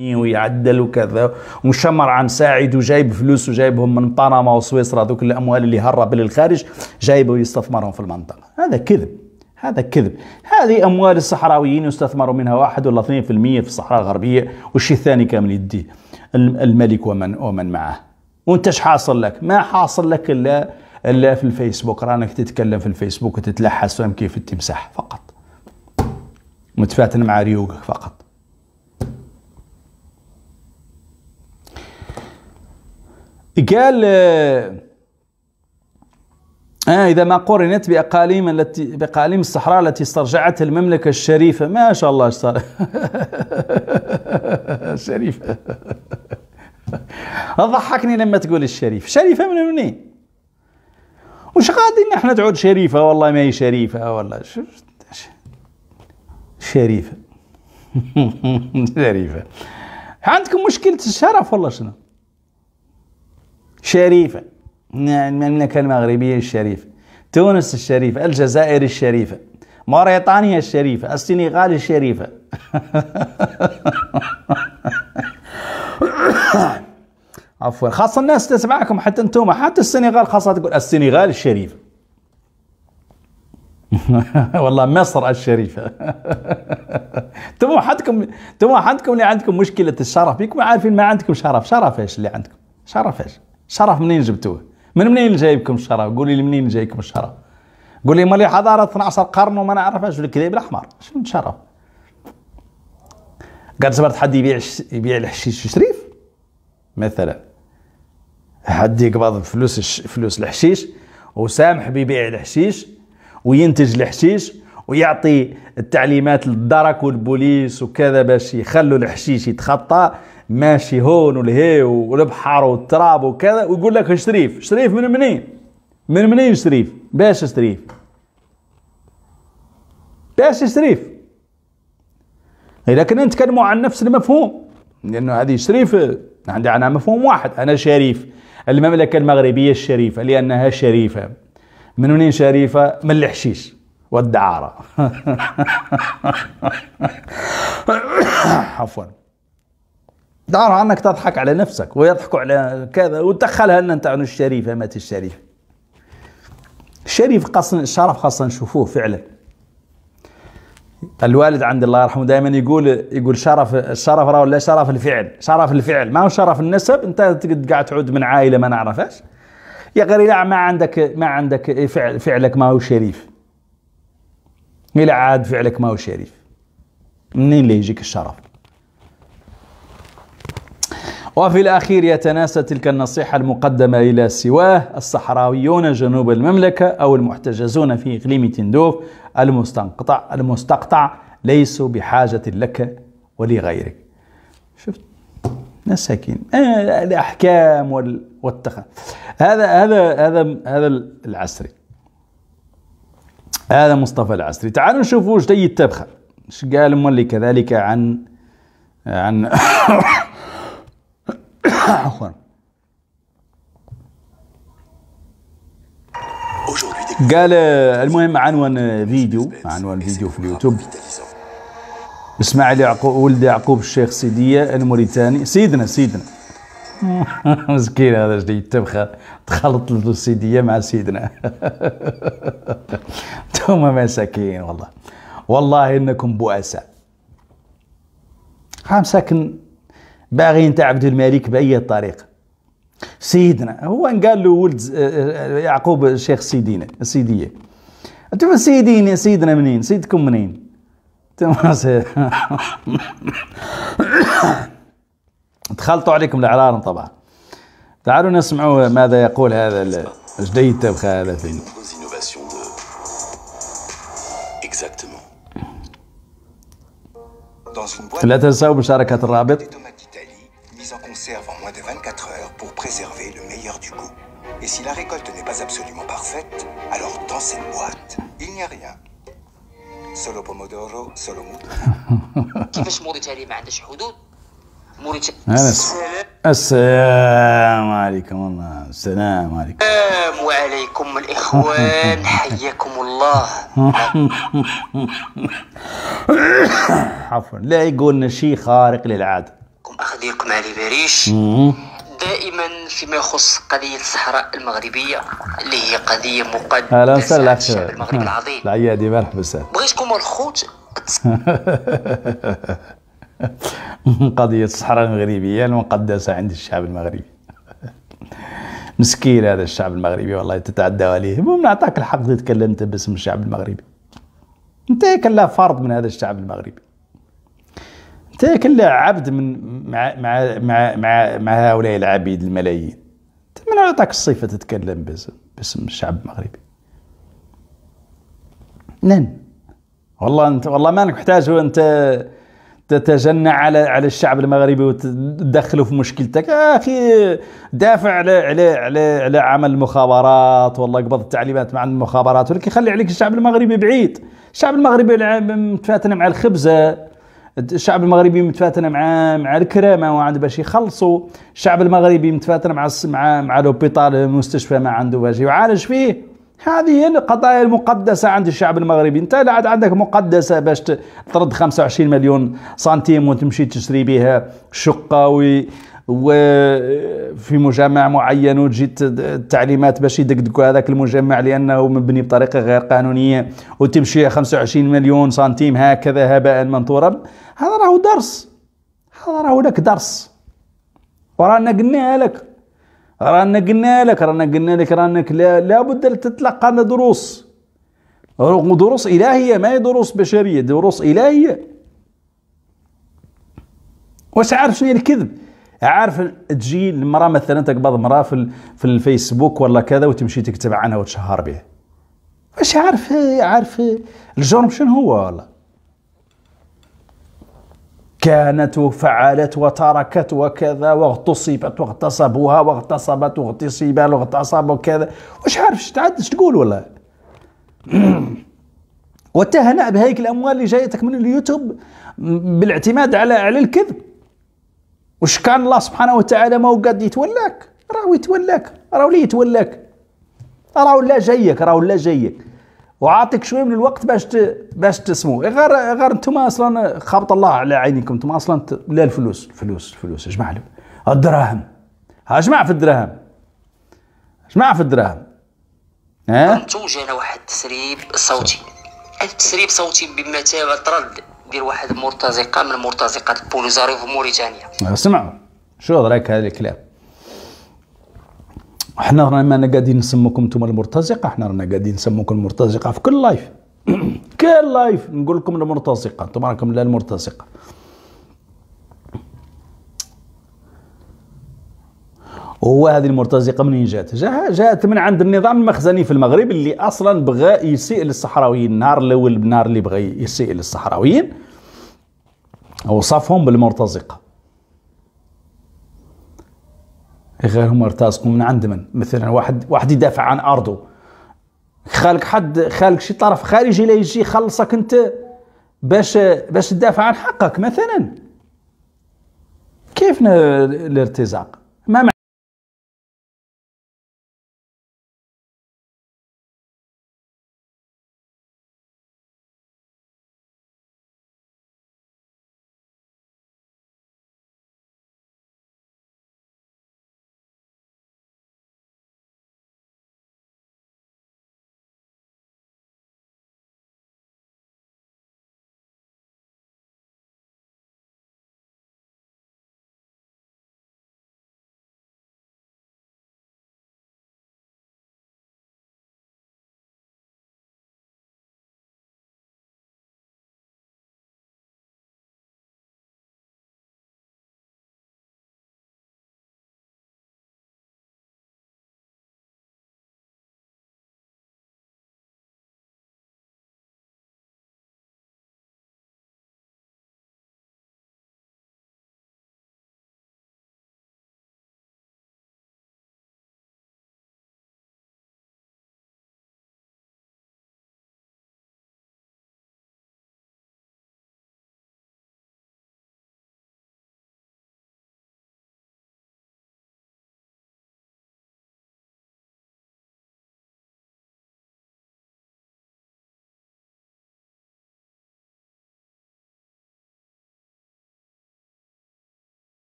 ويعدل وكذا ومشمر عن ساعد وجايب فلوس وجايبهم من بنما وسويسرا ذوك الاموال اللي هرب للخارج جايبه ويستثمرهم في المنطقه هذا كذب هذا كذب هذه اموال الصحراويين يستثمروا منها واحد ولا 2% في الصحراء الغربيه والشيء الثاني كامل يديه الملك ومن ومن معه وانت ايش حاصل لك ما حاصل لك الا الا في الفيسبوك رانك تتكلم في الفيسبوك وتتلحس فهم كيف التمساح فقط متفاتن مع ريوقك فقط قال آه،, آه إذا ما قرنت بأقاليم التي بأقاليم الصحراء التي استرجعتها المملكة الشريفة ما شاء الله صار شريفة ضحكني لما تقول الشريف شريفة من منين وش غادي نحن تعود شريفة والله ما هي شريفة والله شريفة شريفة عندكم مشكلة الشرف والله شنو شريفة المملكة المغربية الشريفة تونس الشريفة الجزائر الشريفة موريتانيا الشريفة السنغال الشريفة عفوا خاصة الناس تسمعكم حتى انتم حتى السنغال خاصة تقول السنغال الشريفة والله مصر الشريفة انتم وحدكم انتم اللي عندكم مشكلة الشرف فيكم عارفين ما عندكم شرف شرف ايش اللي عندكم شرف ايش الشرف منين جبتوه من منين جايبكم الشرف قولي لي منين جايكم الشرف قولي مالي حضاره 12 قرن وما نعرفهاش الكذاب الاحمر شنو الشرف قاعد جبرت حد يبيع يبيع الحشيش شريف مثلا حد يقبض فلوس فلوس الحشيش وسامح بيبيع الحشيش وينتج الحشيش ويعطي التعليمات للدرك والبوليس وكذا باش يخلوا الحشيش يتخطى ماشي هون والهي والبحر والتراب وكذا ويقول لك شريف شريف من منين من منين شريف باش شريف باش شريف إيه، لكن نتكلموا عن نفس المفهوم لانه هذه شريف عندي عنها مفهوم واحد انا شريف المملكه المغربيه الشريفه لانها شريفه من منين شريفه من الحشيش والدعاره عفوا دار عنك تضحك على نفسك ويضحكوا على كذا ودخلها ان انت عن الشريف يا مات الشريف الشريف قصن الشرف خاصة نشوفوه فعلا الوالد عند الله يرحمه دائما يقول يقول شرف الشرف راه ولا شرف الفعل شرف الفعل ما هو شرف النسب انت قاعد تعود من عائله ما نعرفهاش يا غير لا ما عندك ما عندك فعل فعلك ما هو شريف الى عاد فعلك ما هو شريف منين اللي يجيك الشرف وفي الأخير يتناسى تلك النصيحة المقدمة إلى سواه الصحراويون جنوب المملكة أو المحتجزون في إقليم تندوف المستنقطع المستقطع ليسوا بحاجة لك ولغيرك شفت مساكين آه الأحكام والتخ هذا هذا هذا هذا العسري هذا مصطفى العسري تعالوا نشوفوا واش تبخر التبخه قال مولي كذلك عن عن عفوا قال المهم عنوان فيديو عنوان فيديو في اليوتيوب اسماعيل يعقوب ولد يعقوب الشيخ سيدية الموريتاني سيدنا سيدنا مسكين هذا جديد تبخى تخلط السيدية مع سيدنا انتم مساكين والله والله انكم بؤساء ها ساكن باغي انت عبد الملك باي طريقه سيدنا هو قال له ولد آه، آه، آه، يعقوب الشيخ سيدينا سيديه انت سيدينا سيدنا منين سيدكم منين تخلطوا عليكم الاعرار طبعا تعالوا نسمعوا ماذا يقول هذا الجديد تبخى هذا فين لا تنسوا مشاركة الرابط conserve en moins de 24 heures pour préserver le meilleur du goût. Et si la récolte n'est pas absolument parfaite, alors dans cette boîte, il n'y a rien. Solo pomodoro, solo انس السلام عليكم الله السلام عليكم السلام عليكم الاخوان حياكم الله عفوا لا يقولنا شيء خارق للعاده أخذيكم علي باريش دائما فيما يخص قضية الصحراء المغربية اللي هي قضية مقدسة أهلا وسهلا الشعب المغربي نعم. العظيم العيادي مرحبا سهلا بغيتكم الخوت قضية الصحراء المغربية المقدسة عند الشعب المغربي مسكين هذا الشعب المغربي والله تتعدى عليه المهم نعطاك الحق تكلمت باسم الشعب المغربي انت كلا فرض من هذا الشعب المغربي حتى كان عبد من مع مع مع مع, مع هؤلاء العبيد الملايين من عطاك الصفه تتكلم باسم باسم الشعب المغربي نن والله انت والله ما محتاج انت تتجنى على على الشعب المغربي وتدخله في مشكلتك يا اخي دافع على على على على عمل المخابرات والله قبض التعليمات مع المخابرات ولكن خلي عليك الشعب المغربي بعيد الشعب المغربي متفاتن مع الخبزه الشعب المغربي متفاتن مع مع الكرامه وعنده باش يخلصوا الشعب المغربي متفاتن مع مع مع لوبيتال المستشفى ما عنده باش يعالج فيه هذه هي القضايا المقدسة عند الشعب المغربي انت لا عاد عندك مقدسة باش ترد 25 مليون سنتيم وتمشي تشري بها شقة وفي مجمع معين وتجي التعليمات باش يدقدقوا هذاك المجمع لانه مبني بطريقه غير قانونيه وتمشي 25 مليون سنتيم هكذا هباء منثورا هذا راهو درس هذا راهو لك درس ورانا قلنا لك رانا قلنا لك رانا قلنا لك رانك لا لابد تتلقى دروس دروس الهيه ما هي دروس بشريه دروس الهيه واش عارف شنو الكذب عارف تجي المراه مثلا تقبض مراه في في الفيسبوك ولا كذا وتمشي تكتب عنها وتشهر به واش عارف عارف الجرم شنو هو والله كانت وفعلت وتركت وكذا واغتصبت واغتصبوها واغتصبت واغتصب واغتصب وكذا واش عارف اش تقول ولا وتهنأ بهيك الاموال اللي جايتك من اليوتيوب بالاعتماد على على الكذب واش كان الله سبحانه وتعالى ما هو قاد يتولاك راهو يتولاك راهو ليه يتولاك راهو لا جايك راهو لا جايك وعاطيك شويه من الوقت باش ت... باش تسمو غير غير انتم اصلا خابط الله على عينيكم انتم اصلا ت... لا الفلوس الفلوس الفلوس اجمع لهم الدراهم اجمع في الدراهم اجمع في الدراهم ها توجه واحد التسريب صوتي التسريب صوتي بمثابه رد دير واحد المرتزقه من مرتزقه البوليزاريو في موريتانيا اسمع آه، شو هضرك هذا الكلام حنا رانا ما قاعدين نسموكم نتوما المرتزقه حنا رانا قاعدين نسموكم المرتزقه في كل لايف كل لايف نقول لكم المرتزقه نتوما راكم لا المرتزقه وهو هذه المرتزقة منين جات؟ جات من عند النظام المخزني في المغرب اللي أصلا بغى يسيء للصحراويين النهار الأول النهار اللي بغى يسيء للصحراويين وصفهم بالمرتزقة غير هم ارتزقوا من عند من؟ مثلا واحد واحد يدافع عن أرضه خالك حد خالك شي طرف خارجي لا يجي يخلصك أنت باش باش تدافع عن حقك مثلا كيف الارتزاق؟ ما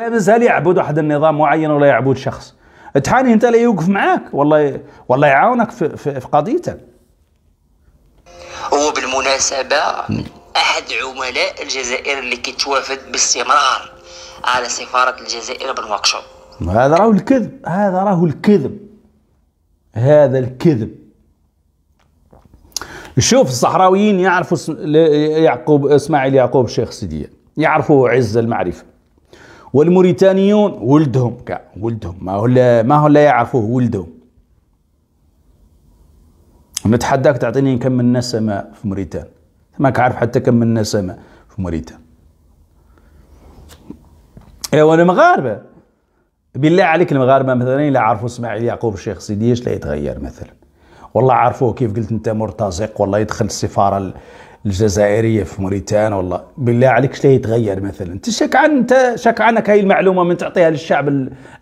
لابس هل يعبد واحد النظام معين ولا يعبد شخص تحاني انت لا يوقف معاك والله والله يعاونك في, في, في قضيتك وبالمناسبه احد عملاء الجزائر اللي كيتوافد باستمرار على سفاره الجزائر بالواكشوب هذا راهو الكذب هذا راهو الكذب هذا الكذب شوف الصحراويين يعرفوا يعقوب اسماعيل يعقوب الشيخ سيدي يعرفوا عز المعرفه والموريتانيون ولدهم كاع ولدهم ما هو ما هو لا يعرفوه ولدهم نتحداك تعطيني كم من نسمة في موريتان ماك عارف حتى كم من نسمة في موريتان إيه، وانا مغاربة بالله عليك المغاربه مثلا لا عرفوا اسماعيل يعقوب الشيخ ايش لا يتغير مثلا والله عرفوه كيف قلت انت مرتزق والله يدخل السفاره الجزائريه في موريتانيا والله بالله عليك شلي يتغير مثلا انت شك عن انت شك عنك هاي المعلومه من تعطيها للشعب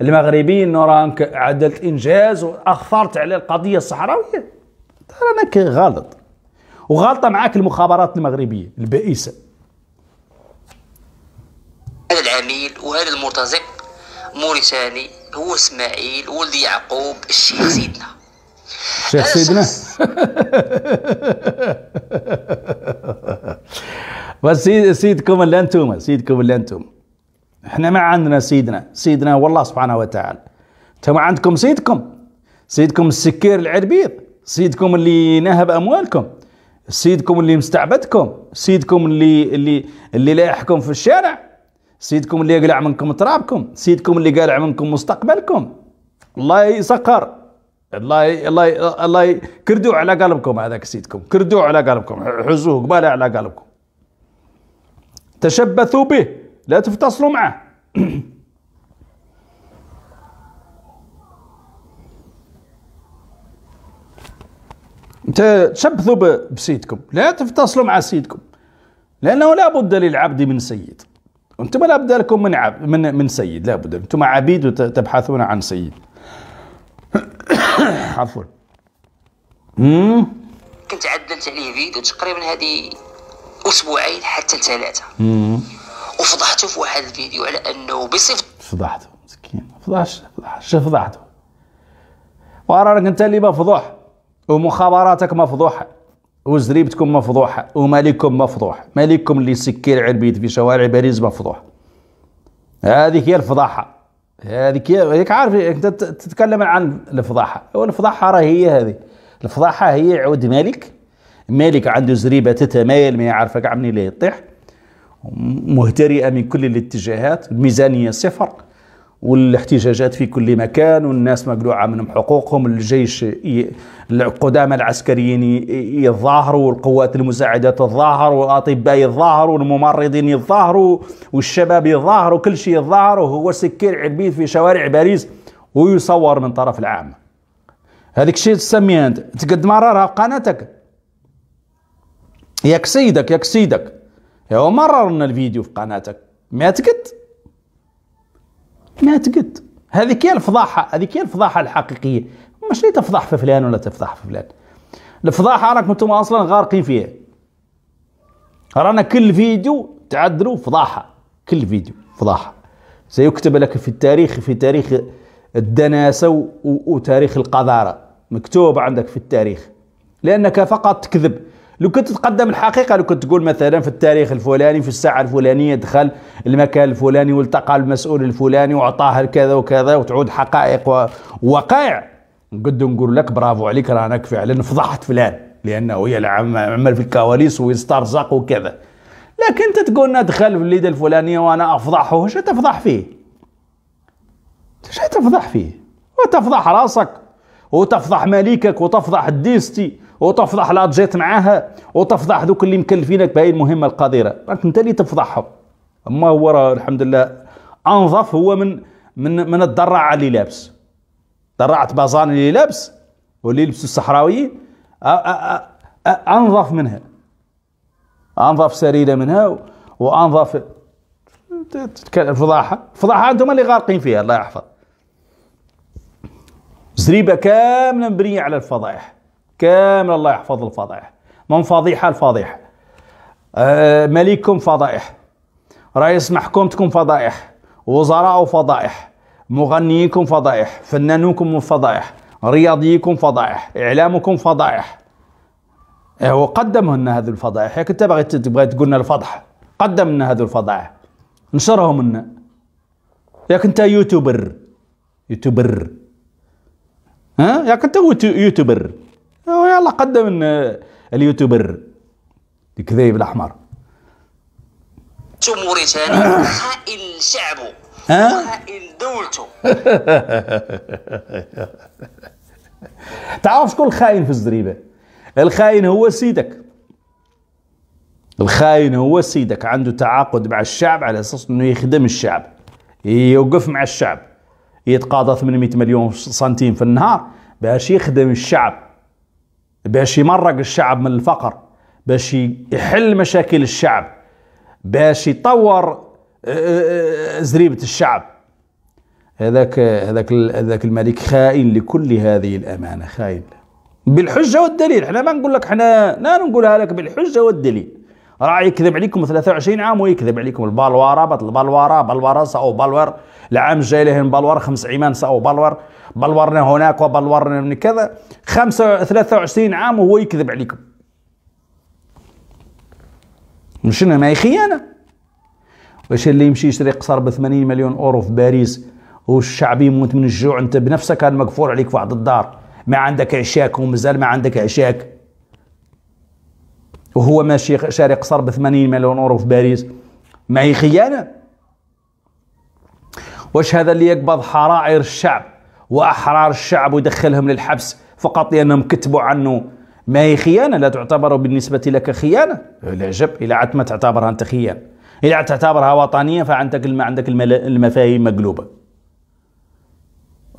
المغربي انه راك عدلت انجاز واخفرت على القضيه الصحراويه انك غلط وغلطه معاك المخابرات المغربيه البائسه هذا العميل وهذا المرتزق موريتاني هو اسماعيل ولد يعقوب الشيخ سيدنا شيخ سيدنا بس سيدكم اللي انتم سيدكم اللي انتم احنا ما عندنا سيدنا سيدنا هو الله سبحانه وتعالى انتم عندكم سيدكم سيدكم السكير العربيض سيدكم اللي نهب اموالكم سيدكم اللي مستعبدكم سيدكم اللي اللي اللي لايحكم في الشارع سيدكم اللي يقلع منكم ترابكم سيدكم اللي قالع منكم مستقبلكم الله يسقر الله الله الله كردوا على قلبكم هذاك سيدكم كردوا على قلبكم حزوه قبالة على قلبكم تشبثوا به لا تفتصلوا معه تشبثوا بسيدكم لا تفتصلوا مع سيدكم لانه لا بد للعبد من سيد انتم لا بد لكم من عبد من من سيد لا بد انتم عبيد وتبحثون عن سيد عفوا كنت عدلت عليه فيديو تقريبا هذه اسبوعين حتى ثلاثه وفضحته في واحد الفيديو على انه بصفه فضحته مسكين فضحش فضحش فضحته وراك انت اللي مفضوح ومخابراتك مفضوحه وزريبتكم مفضوحه ومالككم مفضوح مالككم اللي سكير عربيت في شوارع باريس مفضوح هذه هي الفضاحه هذيك هذيك عارف انت تتكلم عن الفضاحه والفضاحه راه هي هذه الفضاحه هي عود مالك مالك عنده زريبه تتمايل ما كاع عمني ليه يطيح مهترئه من كل الاتجاهات الميزانيه صفر والاحتجاجات في كل مكان والناس مقلوعة منهم حقوقهم الجيش ي... القدامى العسكريين يتظاهروا والقوات المساعدة تظاهر والأطباء يتظاهروا والممرضين يتظاهروا والشباب يتظاهروا كل شيء يتظاهر وهو سكير عبيد في شوارع باريس ويصور من طرف العام هذيك الشيء تسميه انت تقد مرارها في قناتك ياك سيدك ياك سيدك يا مررنا الفيديو في قناتك ما تقد ما تقد هذيك هي الفضاحه هذيك هي الفضاحه الحقيقيه مش تفضح في فلان ولا تفضح في فلان الفضاحه راكم انتم اصلا غارقين فيها رانا كل فيديو تعدلوا فضاحه كل فيديو فضاحه سيكتب لك في التاريخ في تاريخ الدناسه وتاريخ القذاره مكتوب عندك في التاريخ لانك فقط تكذب لو كنت تقدم الحقيقه لو كنت تقول مثلا في التاريخ الفلاني في الساعه الفلانيه دخل المكان الفلاني والتقى المسؤول الفلاني وعطاه كذا وكذا وتعود حقائق ووقائع نقد نقول لك برافو عليك رانك فعلا فضحت فلان لانه هي عمل في الكواليس ويسترزق وكذا لكن انت تقول دخل في الليده الفلانيه وانا افضحه شو تفضح فيه؟ شو تفضح فيه؟ وتفضح راسك وتفضح مليكك وتفضح الديستي وتفضح الادجيت معاها وتفضح ذوك اللي مكلفينك بهاي المهمه القذره راك انت اللي تفضحهم اما هو راه الحمد لله انظف هو من من من الضراعه اللي لابس دراعة بازان اللي لابس واللي يلبسوا الصحراويين انظف منها انظف سريره منها وانظف فضاحه فضاحه انتم اللي غارقين فيها الله يحفظ زريبه كامله مبنيه على الفضائح كامل الله يحفظ الفضائح من فضيحة الفضيحة آه، مليككم فضائح رئيس محكومتكم فضائح وزراء فضائح مغنيكم فضائح فنانوكم فضائح رياضيكم فضائح إعلامكم فضائح إيه، هو قدم لنا هذه الفضائح ياك انت باغي تبغي تقول لنا الفضح قدم لنا هذه الفضائح نشرهم لنا ياك انت يوتيوبر يوتيوبر ها ياك انت يوتيوبر يلا قدم اليوتيوبر الكذايب الاحمر موريتانيا خائن شعبه خائن دولته تعرف شكون الخاين في الزريبه الخاين هو سيدك الخاين هو سيدك عنده تعاقد مع الشعب على اساس انه يخدم الشعب يوقف مع الشعب يتقاضى 800 مليون سنتيم في النهار باش يخدم الشعب باش يمرق الشعب من الفقر باش يحل مشاكل الشعب باش يطور آه، آه، آه، زريبة الشعب هذاك هذاك هذاك الملك خائن لكل هذه الأمانة خائن بالحجة والدليل احنا ما نقول لك احنا لا نقولها لك بالحجة والدليل راح يكذب عليكم 23 عام ويكذب عليكم البالوارا بطل بالوارا بالوارا ساو بالوار العام الجاي لهم بالوار خمس عيمان ساو بالوار بالورنا هناك وبالورنا من كذا 5 23 عام وهو يكذب عليكم مش ما هي خيانه واش اللي يمشي يشري قصر ب 80 مليون اورو في باريس والشعب يموت من الجوع انت بنفسك كان مقفول عليك في واحد الدار ما عندك عشاك ومازال ما عندك عشاك وهو ماشي شاري قصر ب 80 مليون اورو في باريس معي خيانه واش هذا اللي يقبض حرائر الشعب واحرار الشعب ويدخلهم للحبس فقط لانهم كتبوا عنه ما هي خيانه لا تعتبر بالنسبه لك خيانه العجب الى عاد ما تعتبرها انت خيانه الى عاد تعتبرها وطنيه فعندك الم... عندك الم... المفاهيم مقلوبه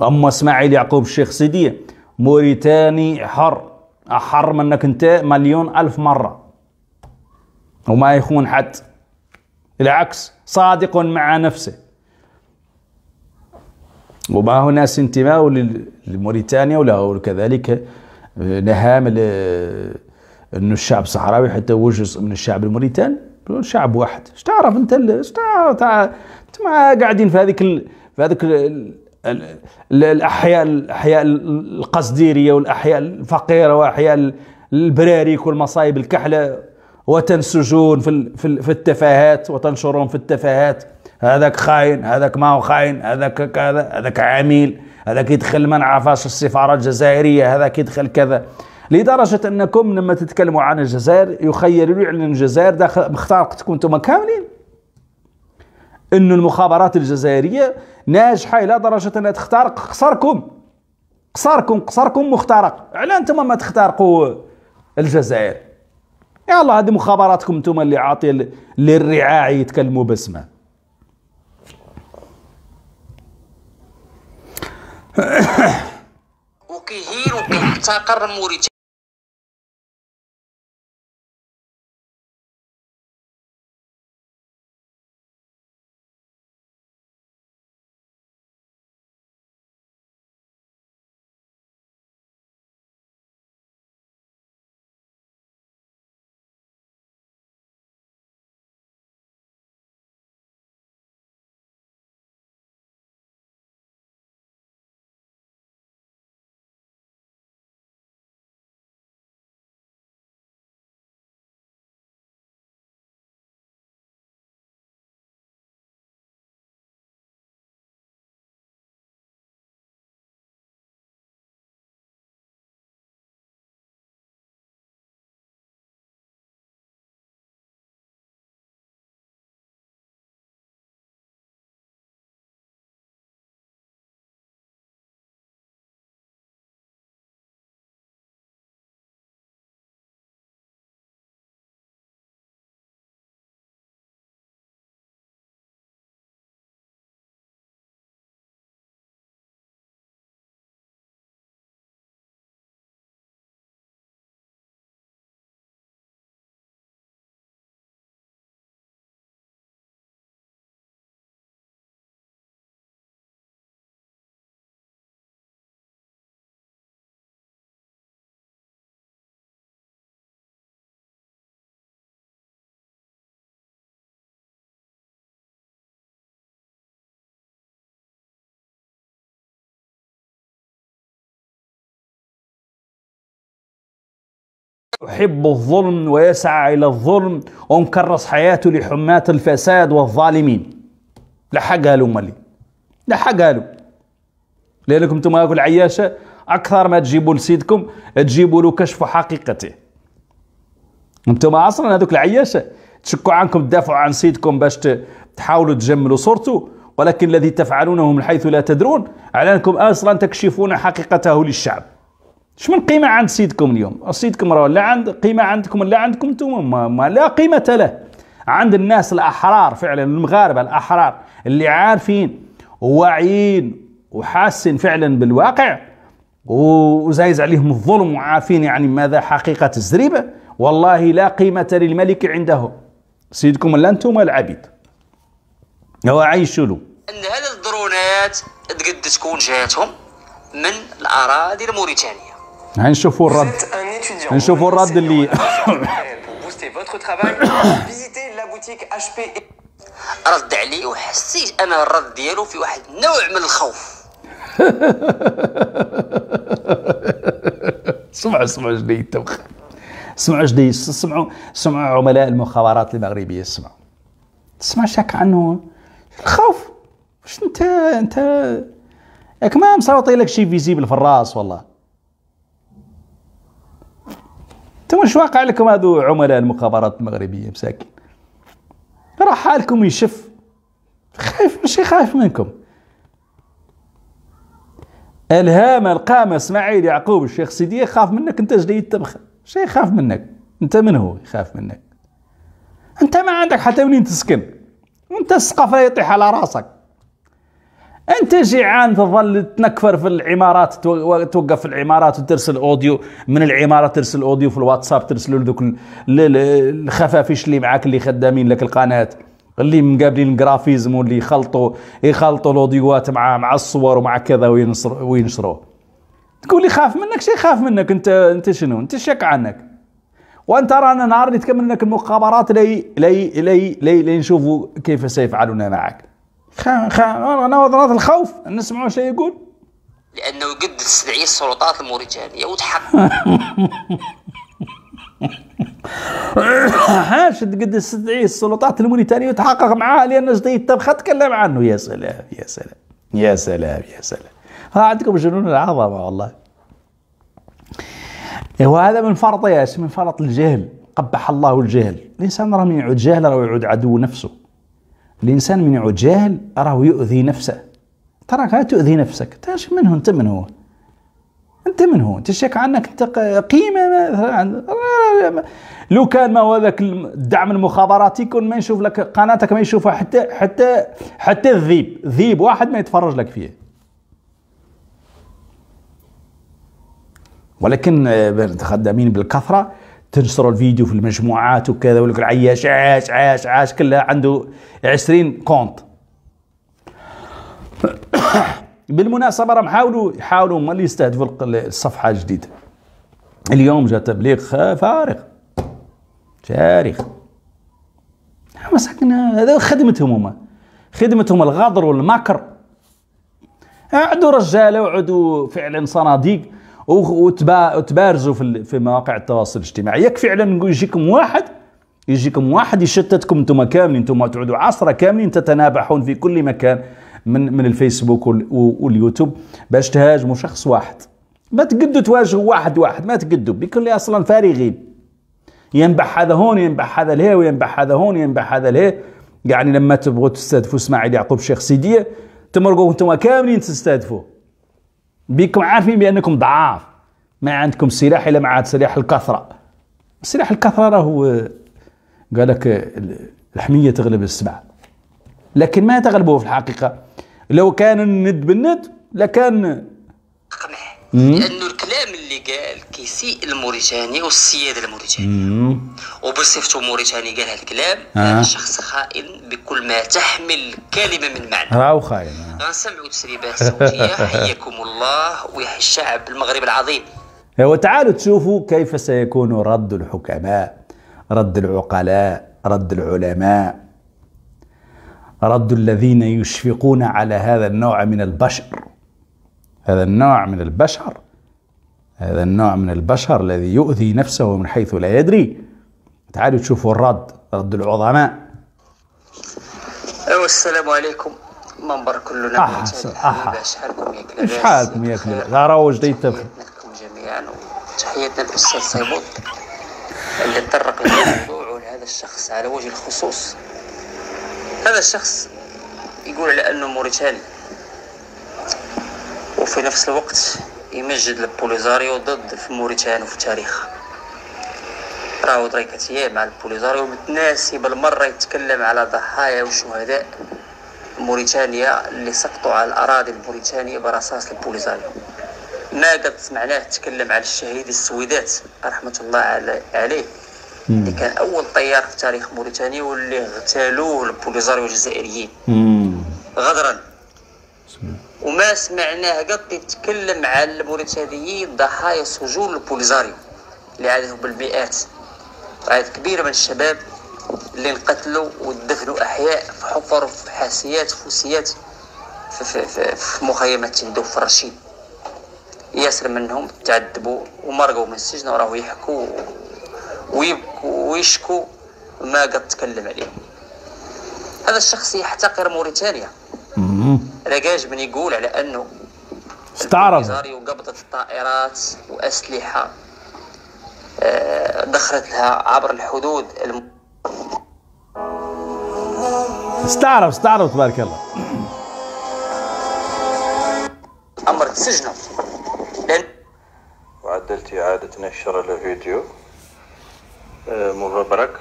اما اسماعيل يعقوب الشيخ سيدي موريتاني حر احر منك انت مليون الف مره وما يخون حد العكس صادق مع نفسه وما هنا انتماء لموريتانيا ولا كذلك آه، نهام آه، انه الشعب الصحراوي حتى هو جزء من الشعب الموريتاني شعب واحد اش تعرف انت اش تعرف ما قاعدين في هذيك في هذيك الاحياء الاحياء القصديريه والاحياء الفقيره واحياء البراريك والمصايب الكحله وتنسجون في في التفاهات وتنشرون في التفاهات هذاك خاين هذاك ما هو خاين هذاك كذا هذاك عميل هذاك يدخل ما نعرفش السفاره الجزائريه هذاك يدخل كذا لدرجه انكم لما تتكلموا عن الجزائر يخيل يعلن الجزائر داخل مخترقتكم انتم كاملين انه المخابرات الجزائريه ناجحه الى درجه انها تخترق قصركم قصركم قصركم مخترق على انتم ما تخترقوا الجزائر يا الله هذه مخابراتكم انتم اللي عاطيه للرعاع يتكلموا باسمه وكيهين وكيحتقر موريتانيا يحب الظلم ويسعى إلى الظلم ومكرس حياته لحماة الفساد والظالمين حق قالوا مالي حق قالوا لأنكم انتم هاكل عياشة أكثر ما تجيبوا لسيدكم تجيبوا له كشف حقيقته انتم أصلا هذوك العياشة تشكوا عنكم تدافعوا عن سيدكم باش تحاولوا تجملوا صورته ولكن الذي تفعلونه من حيث لا تدرون على أنكم أصلا تكشفون حقيقته للشعب شمن قيمه عند سيدكم اليوم سيدكم راه لا عند قيمه عندكم لا عندكم انتم ما, ما لا قيمه له عند الناس الاحرار فعلا المغاربه الاحرار اللي عارفين وواعيين وحاسين فعلا بالواقع وزايز عليهم الظلم وعارفين يعني ماذا حقيقه الزريبه والله لا قيمه للملك عنده سيدكم لا انتم العبيد هو عايش له ان هل الدرونات تقد تكون جهاتهم من الاراضي الموريتانيه هنشوفوا الرد هنشوفوا الرد اللي رد علي وحسيت انا الرد ديالو في واحد نوع من الخوف سمعوا سمعوا جديد التوخ سمعوا جديد سمعوا سمعوا عملاء المخابرات المغربيه سمعوا تسمع شك عنه الخوف واش انت انت ياك ما مصاوطي لك شي فيزيبل في الراس والله تو واش واقع لكم هذو عملاء المخابرات المغربيه مساكين راه حالكم يشف خايف ماشي خايف منكم الهام القامة اسماعيل يعقوب الشيخ سيدي يخاف منك انت جديد تبخل شي يخاف منك انت من هو يخاف منك انت ما عندك حتى وين تسكن وانت السقف يطيح على راسك انت جيعان تظل تنكفر في العمارات توقف في العمارات وترسل اوديو من العمارات ترسل اوديو في الواتساب ترسل لذوك الخفافيش اللي معاك اللي خدامين لك القناه اللي مقابلين الجرافيزم واللي يخلطوا يخلطوا الاوديوات مع مع الصور ومع كذا وينصر وينشروه تقول لي خاف منك شي خاف منك انت انت شنو انت شك عنك وانت رانا نهار اللي تكمل لك المخابرات لي لي لي لي, لي, لي نشوفوا كيف سيفعلون معك خا خا نظرات الخوف أن نسمعوا شيء يقول لأنه قد استدعي السلطات الموريتانية وتحقق هاش قد استدعي السلطات الموريتانية وتحقق معاه لأن جديد طبخة تكلم عنه يا سلام يا سلام يا سلام يا سلام ها عندكم جنون العظمة والله إيه، وهذا من فرط ياس من فرط الجهل قبح الله الجهل الإنسان راه من يعود جاهل راه يعود عدو نفسه الانسان من يعود جاهل راه يؤذي نفسه تراك تؤذي نفسك تاش من هو انت من هو انت من هو انت شك عنك قيمه لو كان ما هو هذاك الدعم المخابراتي كون ما يشوف لك قناتك ما يشوفها حتى حتى حتى الذيب ذيب واحد ما يتفرج لك فيه ولكن آه، خدامين بالكثره تنشر الفيديو في المجموعات وكذا ويقول لك عياش عاش عاش عاش كلها عنده 20 كونت بالمناسبه راهم حاولوا يحاولوا هما اللي يستهدفوا الصفحه الجديده اليوم جاء تبليغ فارغ ما مساكن هذا خدمتهم هما خدمتهم الغدر والمكر عدوا رجاله وعدوا فعلا صناديق وتبارزوا في مواقع التواصل الاجتماعي يك فعلا يجيكم واحد يجيكم واحد يشتتكم انتم كاملين انتم تعودوا عصره كاملين تتنابحون في كل مكان من من الفيسبوك واليوتيوب باش تهاجموا شخص واحد ما تقدوا تواجهوا واحد واحد ما تقدوا بكل اصلا فارغين ينبح هذا هون ينبح هذا له وينبح هذا هون ينبح هذا له يعني لما تبغوا تستهدفوا اسماعيل يعقوب شيخ سيديه تمرقوا انتم كاملين تستهدفوه بكم عارفين بانكم ضعاف ما عندكم سلاح الا معاد سلاح الكثره سلاح الكثره راه قال لك الحميه تغلب السبع لكن ما تغلبه في الحقيقه لو كان الند بالند لكان لانه الكلام قال كيسيء الموريتاني والسياده الموريتانيه وبصفته موريتاني قال هذا الكلام هذا شخص خائن بكل ما تحمل كلمه من معنى راهو خائن غنسمعوا تسريبات صوتيه حياكم الله ويحيي الشعب المغرب العظيم وتعالوا تشوفوا كيف سيكون رد الحكماء رد العقلاء رد العلماء رد الذين يشفقون على هذا النوع من البشر هذا النوع من البشر هذا النوع من البشر الذي يؤذي نفسه من حيث لا يدري تعالوا تشوفوا الرد رد العظماء السلام عليكم منبر كلنا أحسن أحسن حالكم يا كلب غارة وجدي تفهم جميعا وتحياتنا للأستاذ سيبوط اللي تطرق للموضوع ولهذا الشخص على وجه الخصوص هذا الشخص يقول موريتاني وفي نفس الوقت يمجد البوليزاريو ضد في موريتانيا في تاريخها راهو دريكت مع البوليزاريو متناسي بالمرة يتكلم على ضحايا وشهداء موريتانيا اللي سقطوا على الأراضي الموريتانية برصاص البوليزاريو ما قد سمعناه تكلم على الشهيد السويدات رحمة الله عليه اللي كان أول طيار في تاريخ موريتانيا واللي اغتالوه البوليزاريو الجزائريين غدرا وما سمعناه قط يتكلم على الموريتانيين ضحايا سجون البوليزاريو اللي عددهم بالمئات عدد كبير من الشباب اللي انقتلوا ودفنوا احياء في حفر في حاسيات في في, في, في, في مخيمات تندو في الرشيد ياسر منهم تعذبوا ومرقوا من السجن وراهو يحكوا ويبكوا ويشكوا ما قد تكلم عليهم هذا الشخص يحتقر موريتانيا رجاج من يقول على انه استعرض وقبضت الطائرات واسلحه آه، دخلت لها عبر الحدود الم... استعرض استعرض تبارك الله امر سجنه لأن... وعدلت اعاده نشر الفيديو آه، مبارك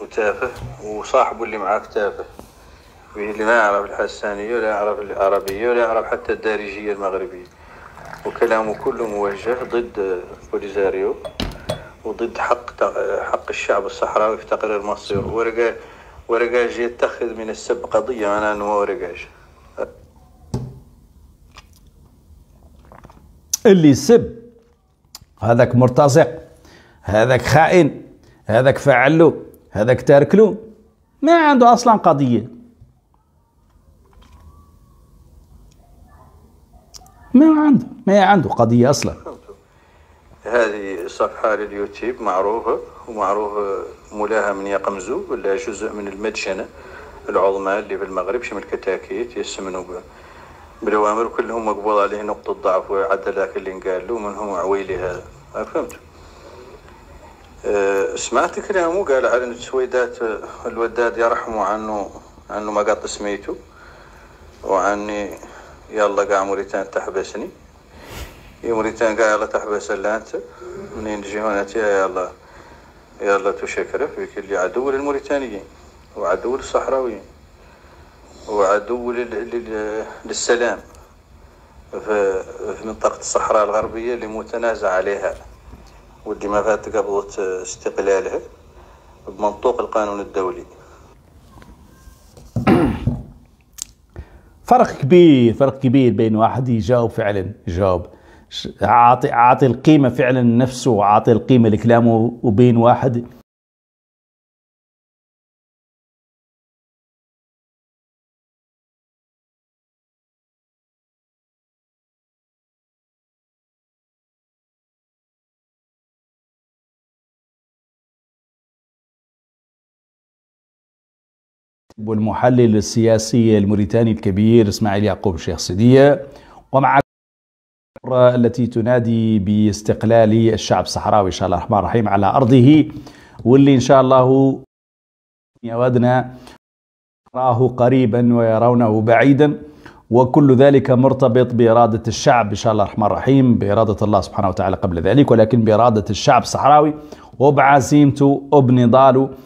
وتافه وصاحبه اللي معاك تافه اللي ما يعرف الحسانية ولا يعرف العربية ولا يعرف حتى الدارجية المغربية وكلامه كله موجه ضد بوليزاريو وضد حق حق الشعب الصحراوي في تقرير مصير ورقة ورقاج يتخذ من السب قضية أنا أنه ورقاج اللي يسب هذاك مرتزق هذاك خائن هذاك فعلو هذاك تاركلو ما عنده أصلا قضية ما عنده ما عنده قضية أصلا هذه صفحة لليوتيوب معروفة ومعروفة مولاها من يقمزو ولا جزء من المدشنة العظمى اللي في المغرب شمل كتاكيت يسمنوا بالأوامر كلهم مقبول عليه نقطة ضعف وعدلاك اللي قال له منهم عويلي هذا فهمت أه، سمعت كلامه قال على السويدات الوداد يرحمه عنه عنه ما قط سميته وعني يلا قاع موريتان تحبسني يا موريتان قاع يلا تحبس الا انت منين نجي هنا يلا يلا فيك اللي عدو للموريتانيين وعدو للصحراويين وعدو للسلام في منطقة الصحراء الغربية اللي متنازع عليها واللي ما فات قبضة استقلالها بمنطوق القانون الدولي فرق كبير فرق كبير بين واحد يجاوب فعلا يجاوب عاطي عاطي القيمه فعلا لنفسه وعاطي القيمه لكلامه وبين واحد والمحلل السياسي الموريتاني الكبير اسماعيل يعقوب شيخ سيدية ومع التي تنادي باستقلال الشعب الصحراوي إن شاء الله الرحمن الرحيم على أرضه واللي إن شاء الله يودنا راه قريبا ويرونه بعيدا وكل ذلك مرتبط بإرادة الشعب إن شاء الله الرحمن الرحيم بإرادة الله سبحانه وتعالى قبل ذلك ولكن بإرادة الشعب الصحراوي وبعزيمته وبنضاله